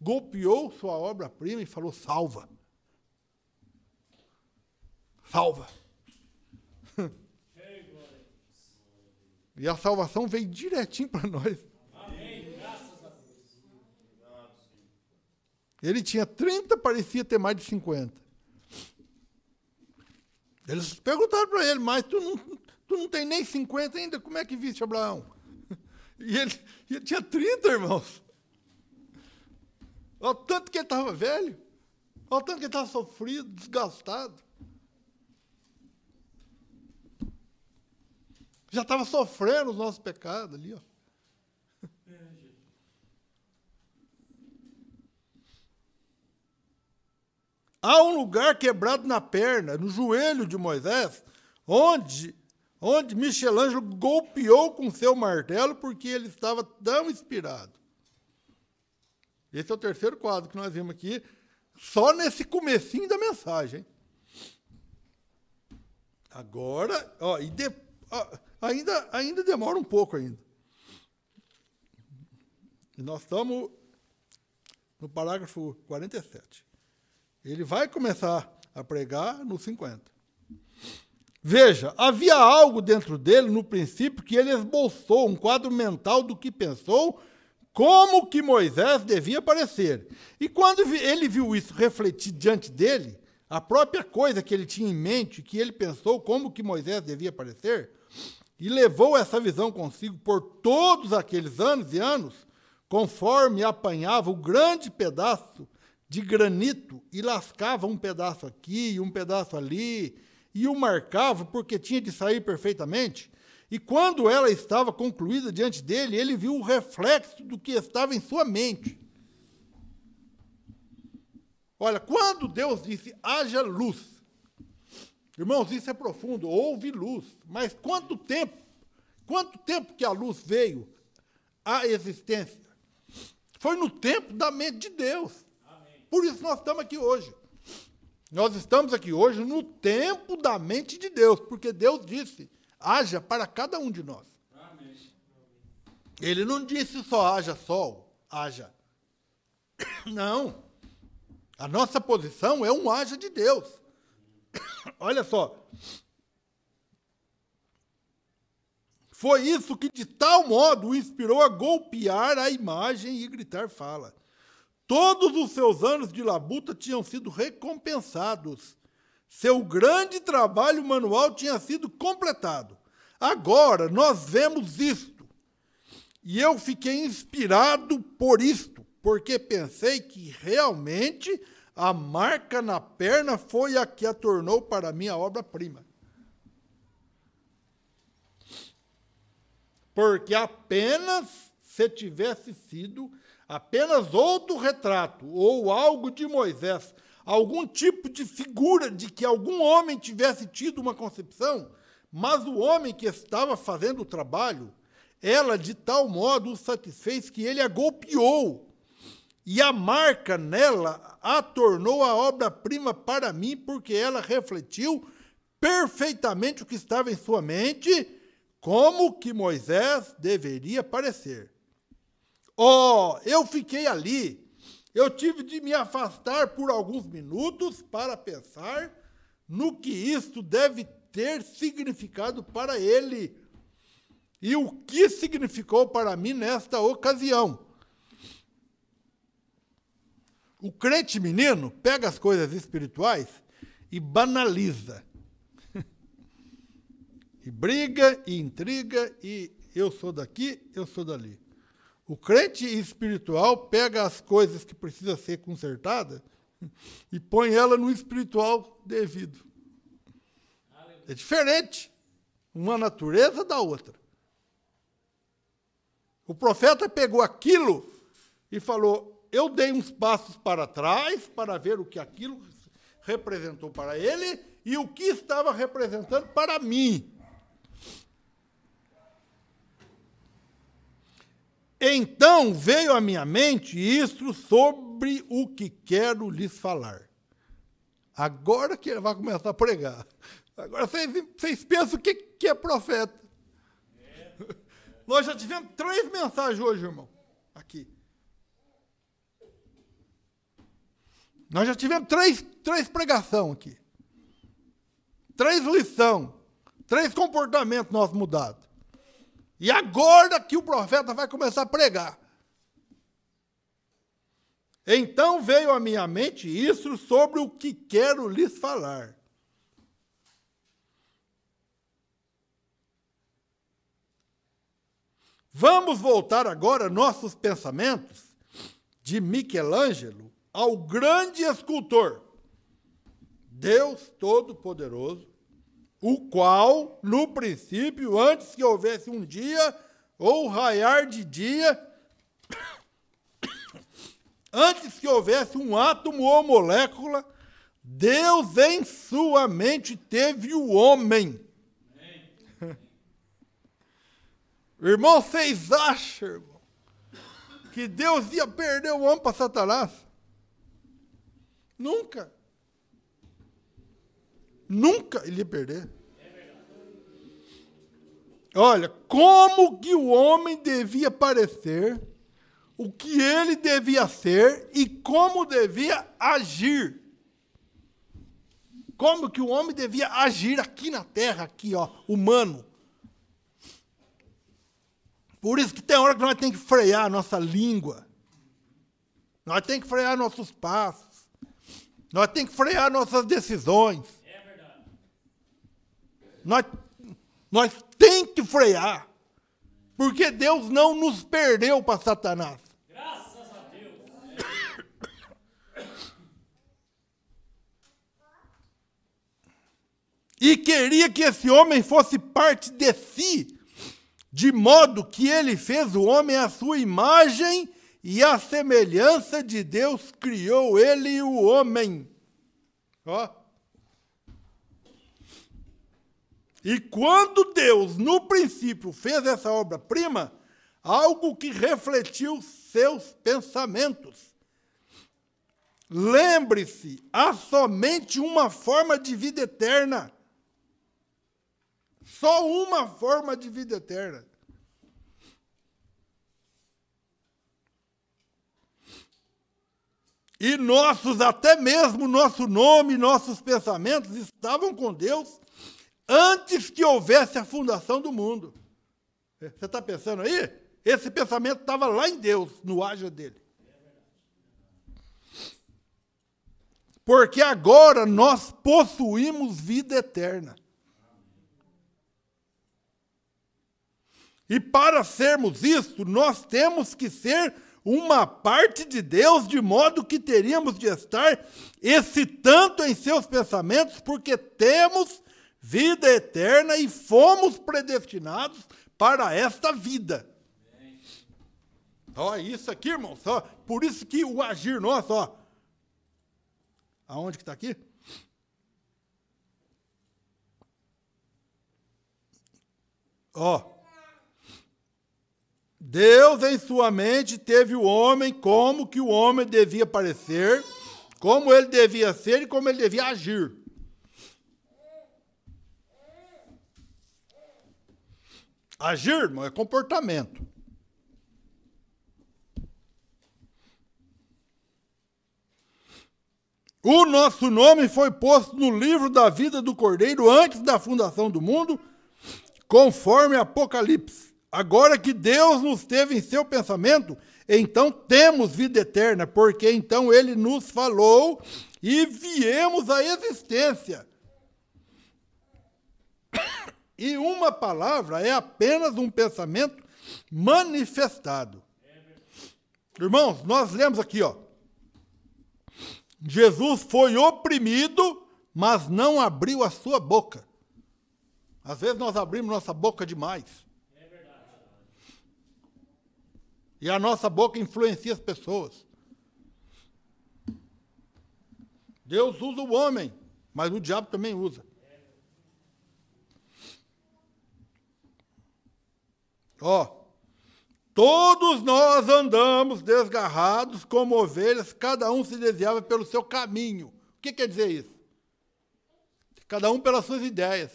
[SPEAKER 5] golpeou sua obra-prima e falou: Salva! Salva! [laughs] E a salvação veio direitinho para nós. Ele tinha 30, parecia ter mais de 50. Eles perguntaram para ele, mas tu não, tu não tem nem 50 ainda, como é que viste Abraão? [laughs] E ele, ele tinha 30, irmãos. Olha o tanto que ele estava velho. Olha o tanto que ele estava sofrido, desgastado. Já estava sofrendo os nossos pecados ali, ó. há um lugar quebrado na perna, no joelho de Moisés, onde, onde Michelangelo golpeou com seu martelo porque ele estava tão inspirado. Esse é o terceiro quadro que nós vimos aqui, só nesse comecinho da mensagem. Agora, ó, e de, ó, ainda, ainda demora um pouco ainda. nós estamos no parágrafo 47. Ele vai começar a pregar nos 50. Veja, havia algo dentro dele no princípio que ele esboçou um quadro mental do que pensou, como que Moisés devia parecer. E quando ele viu isso refletir diante dele, a própria coisa que ele tinha em mente, que ele pensou como que Moisés devia parecer, e levou essa visão consigo por todos aqueles anos e anos, conforme apanhava o grande pedaço de granito e lascava um pedaço aqui e um pedaço ali e o marcava porque tinha de sair perfeitamente. E quando ela estava concluída diante dele, ele viu o reflexo do que estava em sua mente. Olha, quando Deus disse haja luz, irmãos, isso é profundo, houve luz, mas quanto tempo, quanto tempo que a luz veio à existência? Foi no tempo da mente de Deus. Por isso nós estamos aqui hoje. Nós estamos aqui hoje no tempo da mente de Deus, porque Deus disse: haja para cada um de nós. Amém. Ele não disse só haja sol, haja. [coughs] Não. A nossa posição é um haja de Deus. [coughs] Olha só. Foi isso que de tal modo o inspirou a golpear a imagem e gritar fala. Todos os seus anos de labuta tinham sido recompensados. Seu grande trabalho manual tinha sido completado. Agora nós vemos isto. E eu fiquei inspirado por isto, porque pensei que realmente a marca na perna foi a que a tornou para mim a obra-prima. Porque apenas se tivesse sido Apenas outro retrato ou algo de Moisés, algum tipo de figura de que algum homem tivesse tido uma concepção, mas o homem que estava fazendo o trabalho, ela de tal modo o satisfez que ele a golpeou. E a marca nela a tornou a obra-prima para mim, porque ela refletiu perfeitamente o que estava em sua mente, como que Moisés deveria parecer. Oh, eu fiquei ali. Eu tive de me afastar por alguns minutos para pensar no que isto deve ter significado para ele e o que significou para mim nesta ocasião. O crente menino pega as coisas espirituais e banaliza. [laughs] e briga, e intriga, e eu sou daqui, eu sou dali. O crente espiritual pega as coisas que precisa ser consertada e põe ela no espiritual devido. É diferente uma natureza da outra. O profeta pegou aquilo e falou: Eu dei uns passos para trás para ver o que aquilo representou para ele e o que estava representando para mim. Então veio à minha mente isto sobre o que quero lhes falar. Agora que ele vai começar a pregar. Agora vocês, pensam o que, que é profeta. É. [laughs] Nós já tivemos três mensagens hoje, irmão. Aqui. Nós já tivemos três, três pregação aqui. Três lição. Três comportamentos nós mudados. E agora que o profeta vai começar a pregar. Então veio à minha mente isso sobre o que quero lhes falar. Vamos voltar agora nossos pensamentos de Michelangelo ao grande escultor, Deus Todo-Poderoso, o qual, no princípio, antes que houvesse um dia ou raiar de dia, [coughs] antes que houvesse um átomo ou molécula, Deus em sua mente teve o homem. Irmão, vocês acham irmão, que Deus ia perder o homem para Satanás? Nunca. Nunca ele ia perder. Olha, como que o homem devia parecer, o que ele devia ser e como devia agir. Como que o homem devia agir aqui na terra, aqui, ó, humano. Por isso que tem hora que nós temos que frear a nossa língua. Nós temos que frear nossos passos. Nós temos que frear nossas decisões nós, nós tem que frear. Porque Deus não nos perdeu para Satanás. Graças a Deus. E queria que esse homem fosse parte de si, de modo que ele fez o homem à sua imagem e à semelhança de Deus criou ele o homem. Ó. Oh. E quando Deus, no princípio, fez essa obra-prima, algo que refletiu seus pensamentos. Lembre-se, há somente uma forma de vida eterna. Só uma forma de vida eterna. E nossos, até mesmo nosso nome, nossos pensamentos estavam com Deus antes que houvesse a fundação do mundo. É, você está pensando aí? Esse pensamento estava lá em Deus, no haja dele. Porque agora nós possuímos vida eterna. E para sermos isto, nós temos que ser uma parte de Deus, de modo que teríamos de estar esse tanto em seus pensamentos, porque temos vida eterna e fomos predestinados para esta vida. Ó, isso aqui, irmão, só. Por isso que o agir nosso, ó. Aonde que está aqui? Ó. Deus em sua mente teve o homem como que o homem devia parecer, como ele devia ser e como ele devia agir. Agir, irmão, é comportamento. O nosso nome foi posto no livro da vida do Cordeiro antes da fundação do mundo, conforme Apocalipse. Agora que Deus nos teve em seu pensamento, então temos vida eterna, porque então ele nos falou e viemos à existência. E uma palavra é apenas um pensamento manifestado. Irmãos, nós lemos aqui, ó. Jesus foi oprimido, mas não abriu a sua boca. Às vezes nós abrimos nossa boca demais. E a nossa boca influencia as pessoas. Deus usa o homem, mas o diabo também usa. Ó, todos nós andamos desgarrados como ovelhas, cada um se desviava pelo seu caminho. O que quer dizer isso? Cada um pelas suas ideias.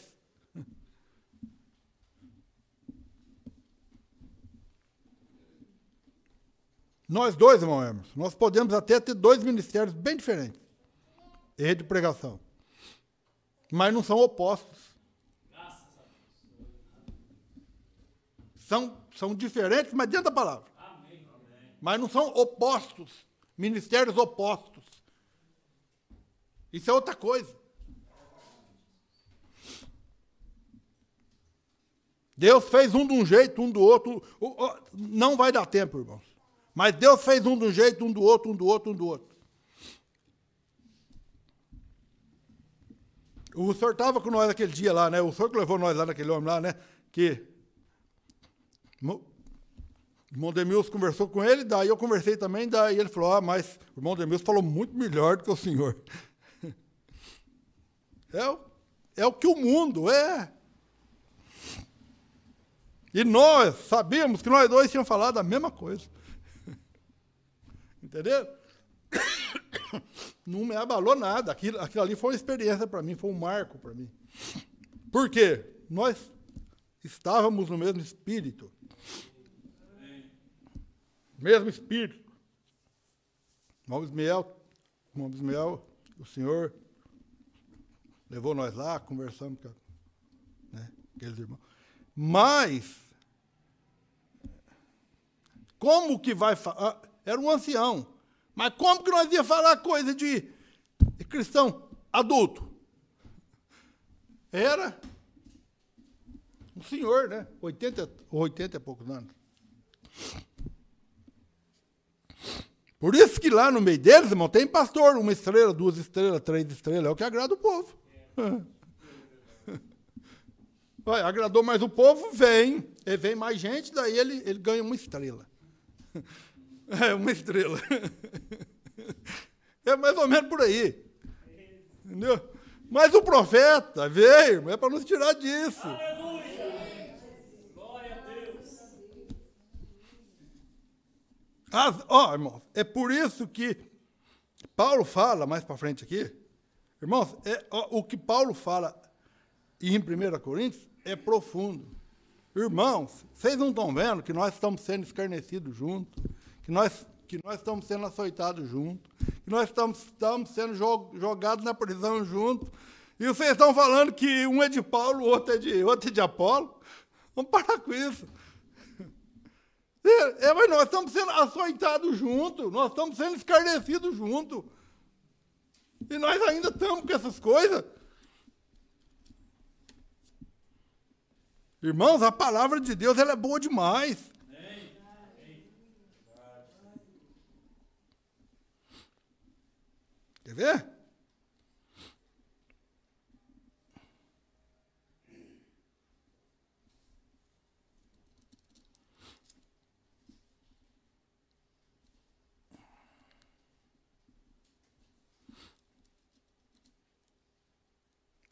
[SPEAKER 5] [laughs] Nós dois, irmão Emerson, nós podemos até ter dois ministérios bem diferentes. Rede de pregação. Mas não são opostos. São, são diferentes, mas dentro da palavra. Amém. Mas não são opostos, ministérios opostos. Isso é outra coisa. Deus fez um de um jeito, um do outro. Não vai dar tempo, irmãos. Mas Deus fez um de um jeito, um do outro, um do outro, um do outro. O senhor estava com nós naquele dia lá, né? O senhor que levou nós lá naquele homem lá, né? Que irmão Demilson conversou com ele, daí eu conversei também, daí ele falou, ah, mas o irmão Demilson falou muito melhor do que o senhor. [laughs] É, é o que o mundo é. E nós sabíamos que nós dois tínhamos falado a mesma coisa. [laughs] Entendeu? [coughs] Não me abalou nada. Aquilo, aquilo ali foi uma experiência para mim, foi um marco para mim. Por quê? Nós estávamos no mesmo espírito mesmo Espírito. Irmão Ismael, irmão Ismael, o Senhor levou nós lá, conversamos com né, aqueles irmãos. Mas, como que vai falar? Ah, era um ancião. Mas como que nós ia falar coisa de, cristão adulto? Era um senhor, né? 80, 80 e poucos anos. Por isso que lá no meio deles, irmão, tem pastor, uma estrela, duas estrelas, três estrelas, é o que agrada o povo. Vai, [laughs] agradou mais o povo, vem. E vem mais gente, daí ele, ele ganha uma estrela. [laughs] É, uma estrela. [laughs] É mais ou menos por aí. Entendeu? Mas o profeta veio, é para nos tirar disso. Aleluia! ó, irmãos, é por isso que Paulo fala mais para frente aqui, irmãos, é, o que Paulo fala em 1 Coríntios é profundo. Irmãos, vocês não estão vendo que nós estamos sendo escarnecidos juntos, que nós, que nós estamos sendo açoitados juntos, que nós estamos, estamos sendo jogados na prisão juntos, e vocês estão falando que um é de Paulo, outro é de, outro é de Apolo? Vamos parar com isso. É, é, mas nós estamos sendo açoitados junto, nós estamos sendo escarnecidos junto. E nós ainda estamos com essas coisas. Irmãos, a palavra de Deus ela é boa demais. Quer ver?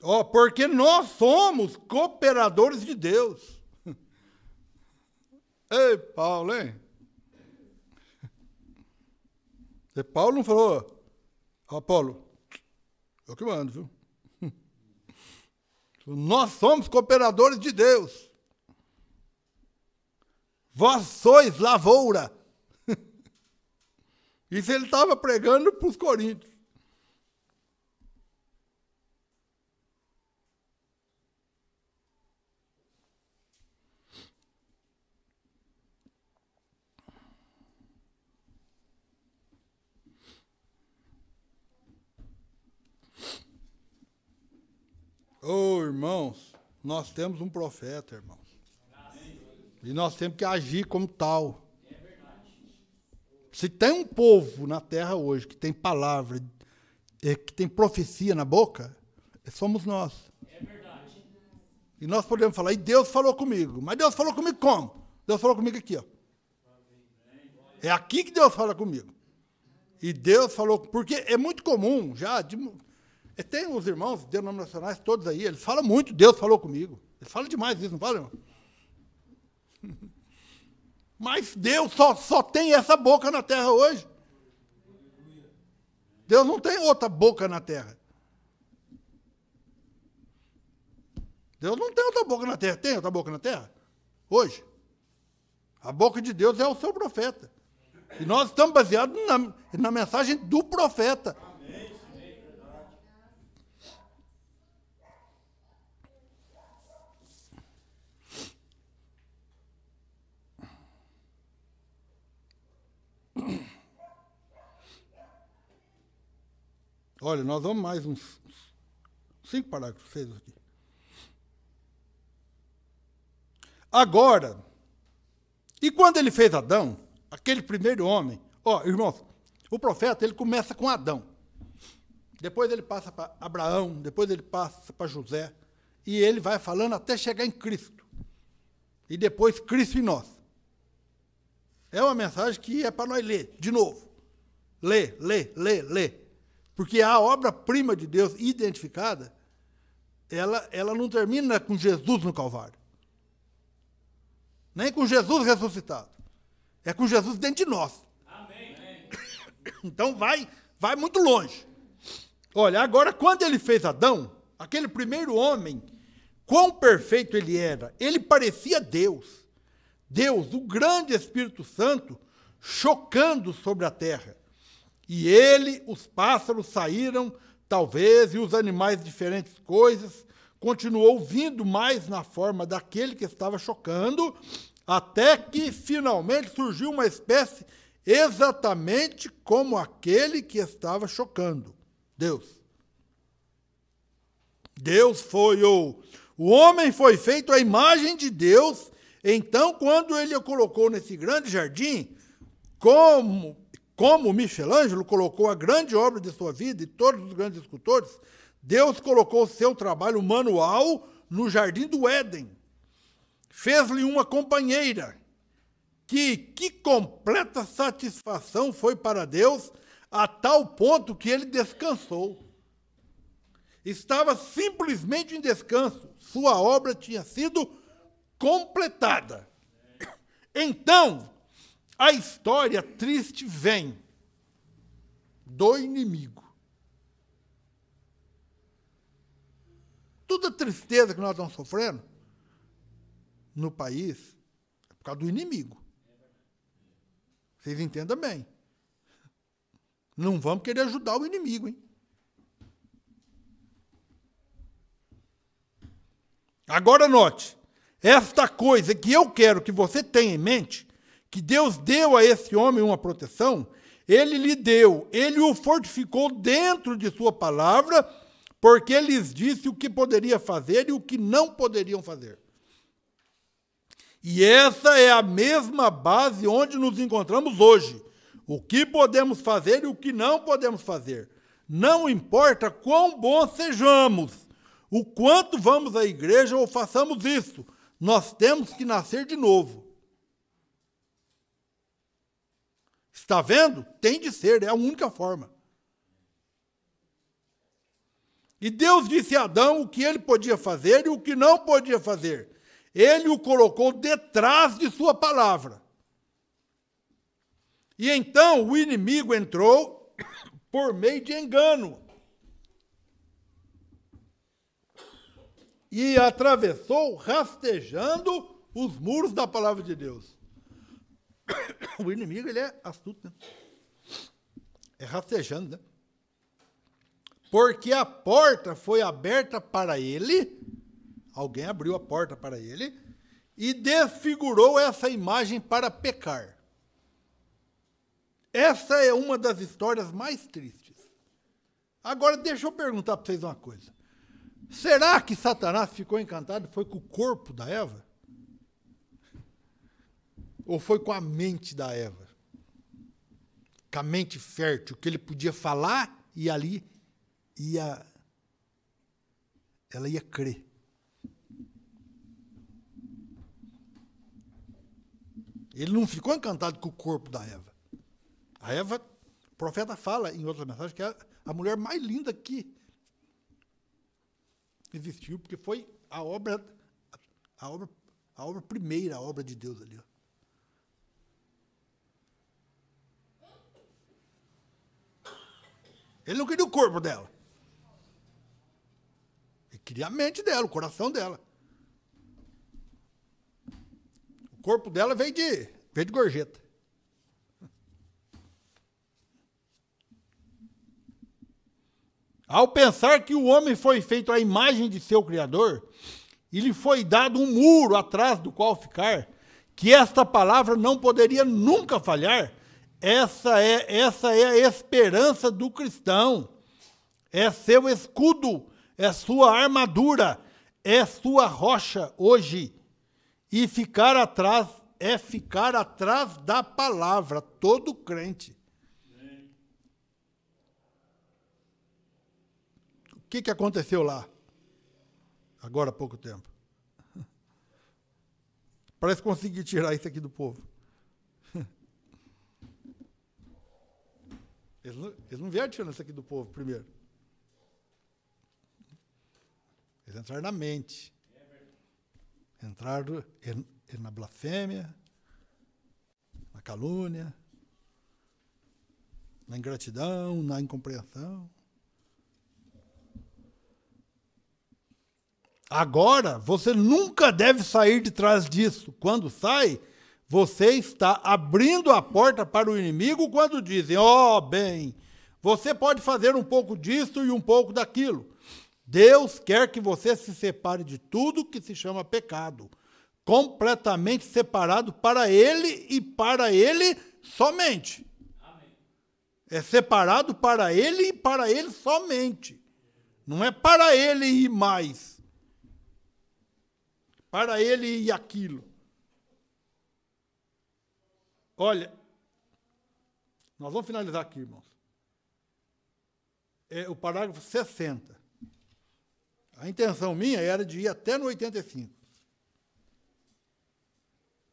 [SPEAKER 5] Ó, oh, porque nós somos cooperadores de Deus. [laughs] Ei, Paulo, hein? E Paulo não falou, ó, Paulo, eu que mando, viu? [laughs] Nós somos cooperadores de Deus. Vós sois lavoura. Isso [laughs] ele estava pregando para os coríntios. Oh, irmãos, nós temos um profeta, irmãos. E nós temos que agir como tal. Se tem um povo na terra hoje que tem palavra, que tem profecia na boca, é, somos nós. É verdade. E nós podemos falar, e Deus falou comigo. Mas Deus falou comigo como? Deus falou comigo aqui, ó. É aqui que Deus fala comigo. E Deus falou, porque é muito comum já, de, e tem os irmãos denominacionais todos aí, eles falam muito, Deus falou comigo. Eles falam demais isso, não falam? Irmão? [laughs] Mas Deus só, só tem essa boca na terra hoje. Deus não tem outra boca na terra. Deus não tem outra boca na terra. Tem outra boca na terra? Hoje. A boca de Deus é o seu profeta. E nós estamos baseados na, na mensagem do profeta. Olha, nós vamos mais uns, uns cinco parágrafos, seis aqui. Agora, e quando ele fez Adão, aquele primeiro homem, ó, irmãos, o profeta ele começa com Adão. Depois ele passa para Abraão, depois ele passa para José, e ele vai falando até chegar em Cristo. E depois Cristo em nós. É uma mensagem que é para nós ler, de novo. Lê, lê, lê, lê. Porque a obra-prima de Deus identificada, ela, ela não termina com Jesus no Calvário. Nem com Jesus ressuscitado. É com Jesus dentro de nós. Amém. [coughs] Então vai, vai muito longe. Olha, agora quando ele fez Adão, aquele primeiro homem, quão perfeito ele era. Ele parecia Deus. Deus, o grande Espírito Santo, chocando sobre a terra. E ele, os pássaros saíram, talvez, e os animais diferentes coisas, continuou vindo mais na forma daquele que estava chocando, até que finalmente surgiu uma espécie exatamente como aquele que estava chocando. Deus. Deus foi o. O homem foi feito à imagem de Deus. Então, quando ele o colocou nesse grande jardim, como como Michelangelo colocou a grande obra de sua vida e todos os grandes escultores, Deus colocou seu trabalho manual no jardim do Éden. Fez-lhe uma companheira. Que, que completa satisfação foi para Deus, a tal ponto que ele descansou. Estava simplesmente em descanso. Sua obra tinha sido completada. Então, a história triste vem do inimigo. Toda tristeza que nós estamos sofrendo no país é por causa do inimigo. Vocês entendam bem. Não vamos querer ajudar o inimigo, hein? Agora note, esta coisa que eu quero que você tenha em mente que Deus deu a esse homem uma proteção, ele lhe deu, ele o fortificou dentro de sua palavra, porque lhes disse o que poderia fazer e o que não poderiam fazer. E essa é a mesma base onde nos encontramos hoje. O que podemos fazer e o que não podemos fazer. Não importa quão bons sejamos, o quanto vamos à igreja ou façamos isso, nós temos que nascer de novo. Está vendo? Tem de ser, é a única forma. E Deus disse a Adão o que ele podia fazer e o que não podia fazer. Ele o colocou detrás de sua palavra. E então o inimigo entrou [coughs] por meio de engano. E atravessou rastejando os muros da palavra de Deus. [coughs] o inimigo ele é astuto, né? é rastejando, né? Porque a porta foi aberta para ele, alguém abriu a porta para ele e desfigurou essa imagem para pecar. Essa é uma das histórias mais tristes. Agora deixa eu perguntar para vocês uma coisa. Será que Satanás ficou encantado foi com o corpo da Eva? ou foi com a mente da Eva? Com a mente fértil, que ele podia falar e ali ia ela ia crer. Ele não ficou encantado com o corpo da Eva. A Eva, o profeta fala em outras mensagens que é a mulher mais linda que existiu, porque foi a obra, a obra, a obra primeira, a obra de Deus ali. Ó. Ele não queria o corpo dela. Ele queria a mente dela, o coração dela. O corpo dela veio de, veio de gorjeta. Ao pensar que o homem foi feito à imagem de seu Criador, e lhe foi dado um muro atrás do qual ficar, que esta palavra não poderia nunca falhar, essa é, essa é a esperança do cristão. É seu escudo, é sua armadura, é sua rocha hoje. E ficar atrás é ficar atrás da palavra, todo crente. O que, que aconteceu lá? Agora há pouco tempo. [laughs] Parece conseguir tirar isso aqui do povo. Eles não, eles não vieram tirando isso aqui do povo primeiro. Eles entraram na mente. Entraram na blasfêmia, na calúnia, na ingratidão, na incompreensão. Agora, você nunca deve sair de trás disso. Quando sai, você está abrindo a porta para o inimigo quando dizem: ó, oh, bem, você pode fazer um pouco disso e um pouco daquilo. Deus quer que você se separe de tudo que se chama pecado, completamente separado para Ele e para Ele somente. Amém. É separado para Ele e para Ele somente. Não é para Ele e mais. Para Ele e aquilo. Olha, nós vamos finalizar aqui, irmãos. É o parágrafo 60. A intenção minha era de ir até no 85.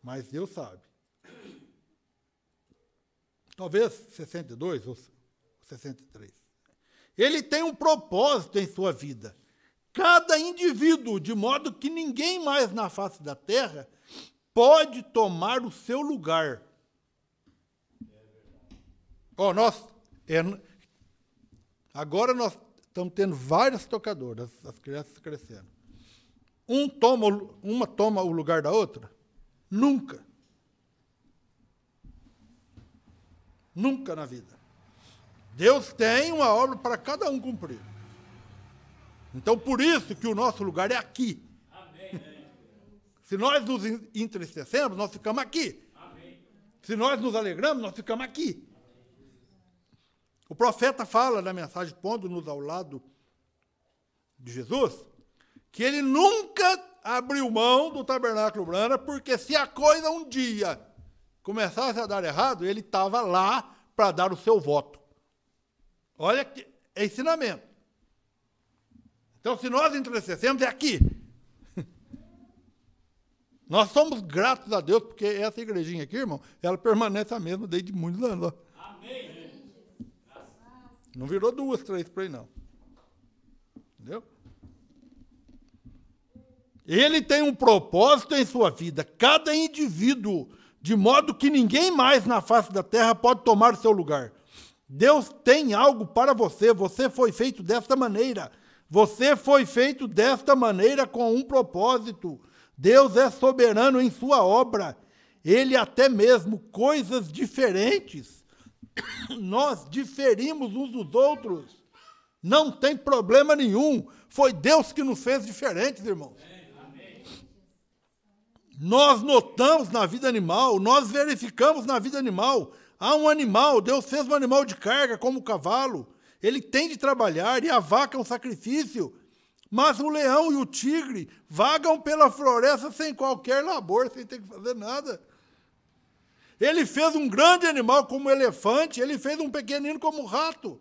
[SPEAKER 5] Mas Deus sabe. Talvez 62 ou 63. Ele tem um propósito em sua vida. Cada indivíduo, de modo que ninguém mais na face da terra pode tomar o seu lugar Ó, oh, nós. É, agora nós estamos tendo várias tocadoras, as crianças crescendo. Um toma, uma toma o lugar da outra? Nunca. Nunca na vida. Deus tem uma obra para cada um cumprir. Então, por isso que o nosso lugar é aqui. Amém. Se nós nos entristecemos, nós ficamos aqui. Amém. Se nós nos alegramos, nós ficamos aqui. O profeta fala na mensagem, pondo-nos ao lado de Jesus, que ele nunca abriu mão do tabernáculo Branco, porque se a coisa um dia começasse a dar errado, ele estava lá para dar o seu voto. Olha que é ensinamento. Então, se nós entristecemos, é aqui. [laughs] Nós somos gratos a Deus, porque essa igrejinha aqui, irmão, ela permanece a mesma desde muitos anos. Né, Ó. Não virou duas, três para ele, não. Entendeu? Ele tem um propósito em sua vida, cada indivíduo, de modo que ninguém mais na face da terra pode tomar seu lugar. Deus tem algo para você, você foi feito desta maneira. Você foi feito desta maneira com um propósito. Deus é soberano em sua obra. Ele até mesmo coisas diferentes [coughs] Nós diferimos uns dos outros. Não tem problema nenhum. Foi Deus que nos fez diferentes, irmãos. Nós notamos na vida animal, nós verificamos na vida animal. Há um animal, Deus fez um animal de carga, como o cavalo. Ele tem de trabalhar e a vaca é um sacrifício. Mas o leão e o tigre vagam pela floresta sem qualquer labor, sem ter que fazer nada. Ele fez um grande animal como elefante, ele fez um pequenino como rato.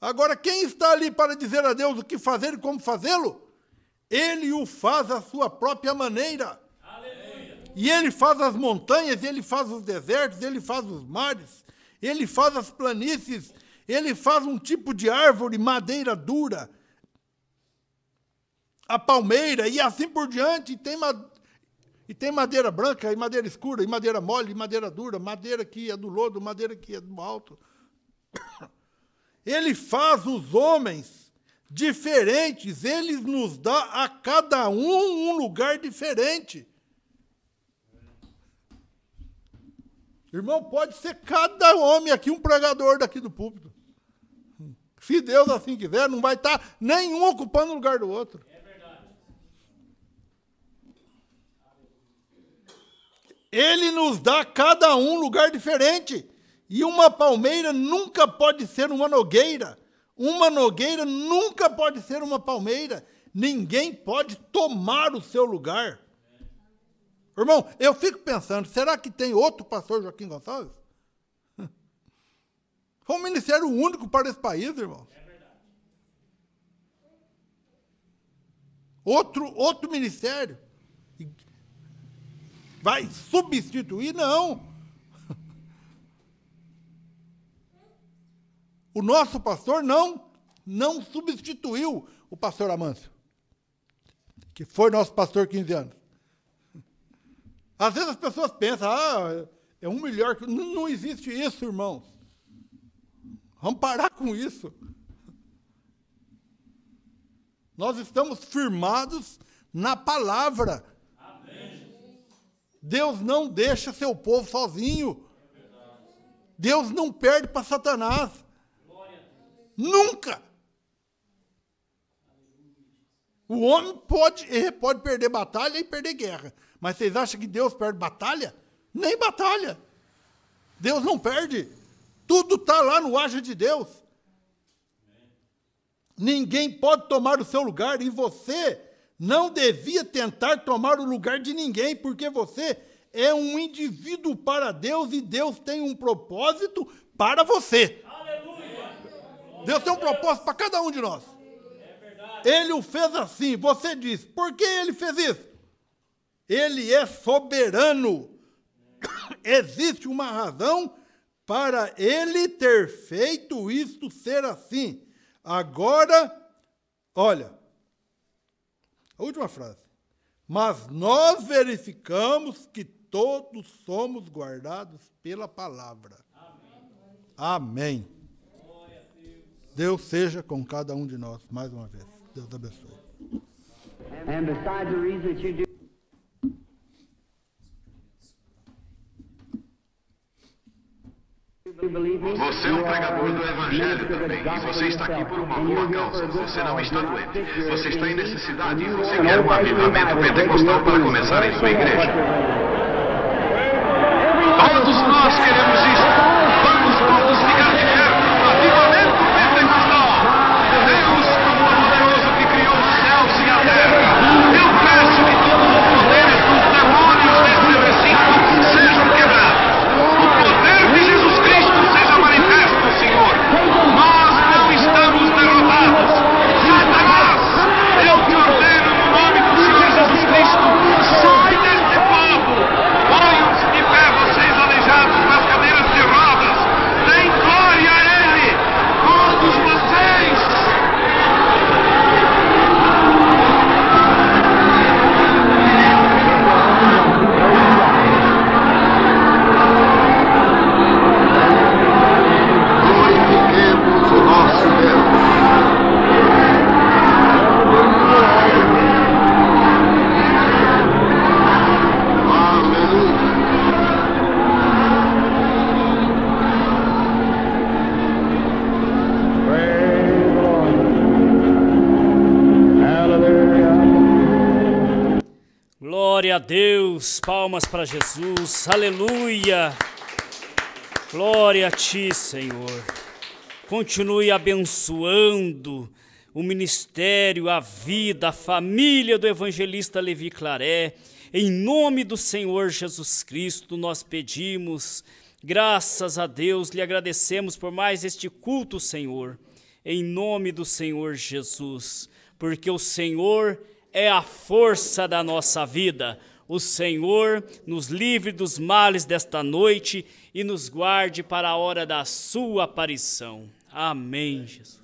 [SPEAKER 5] Agora, quem está ali para dizer a Deus o que fazer e como fazê-lo? Ele o faz à sua própria maneira. Aleluia. E ele faz as montanhas, ele faz os desertos, ele faz os mares, ele faz as planícies, ele faz um tipo de árvore, madeira dura, a palmeira e assim por diante. Tem e tem madeira branca, e madeira escura, e madeira mole, e madeira dura, madeira que é do lodo, madeira que é do alto. Ele faz os homens diferentes, ele nos dá a cada um um lugar diferente. Irmão, pode ser cada homem aqui um pregador daqui do púlpito. Se Deus assim quiser, não vai estar tá nenhum ocupando o lugar do outro. Ele nos dá cada um lugar diferente. E uma palmeira nunca pode ser uma nogueira. Uma nogueira nunca pode ser uma palmeira. Ninguém pode tomar o seu lugar. Irmão, eu fico pensando, será que tem outro pastor Joaquim Gonçalves? [laughs] Foi um ministério único para esse país, irmão. É outro, outro ministério vai substituir, não. O nosso pastor não não substituiu o pastor Amâncio, que foi nosso pastor 15 anos. Às vezes as pessoas pensam, ah, é um melhor que. Não existe isso, irmãos. Vamos parar com isso. Nós estamos firmados na palavra Deus não deixa seu povo sozinho. Deus não perde para Satanás. Nunca. O homem pode, pode perder batalha e perder guerra. Mas vocês acham que Deus perde batalha? Nem batalha. Deus não perde. Tudo está lá no ágio de Deus. Ninguém pode tomar o seu lugar e você não devia tentar tomar o lugar de ninguém, porque você é um indivíduo para Deus e Deus tem um propósito para você. Aleluia. Deus tem um propósito para cada um de nós. É ele o fez assim. Você diz, por que ele fez isso? Ele é soberano. [coughs] Existe uma razão para ele ter feito isto ser assim. Agora, olha, a última frase. Mas nós verificamos que todos somos guardados pela palavra. Amém. Amém. Deus seja com cada um de nós, mais uma vez. Deus abençoe.
[SPEAKER 4] Você é um pregador do Evangelho também, e você está aqui por uma boa causa. Você não está doente, você está
[SPEAKER 6] em necessidade e você quer um avivamento pentecostal para começar em sua igreja. Todos nós queremos isso. Vamos todos ficar de pé. Aviva
[SPEAKER 4] palmas para Jesus. Aleluia. Glória a ti, Senhor. Continue abençoando o ministério, a vida, a família do evangelista Levi Claré. Em nome do Senhor Jesus Cristo, nós pedimos, graças a Deus, lhe agradecemos por mais este culto, Senhor. Em nome do Senhor Jesus, porque o Senhor é a força da nossa vida. O Senhor nos livre dos males desta noite e nos guarde para a hora da sua aparição. Amém, Jesus.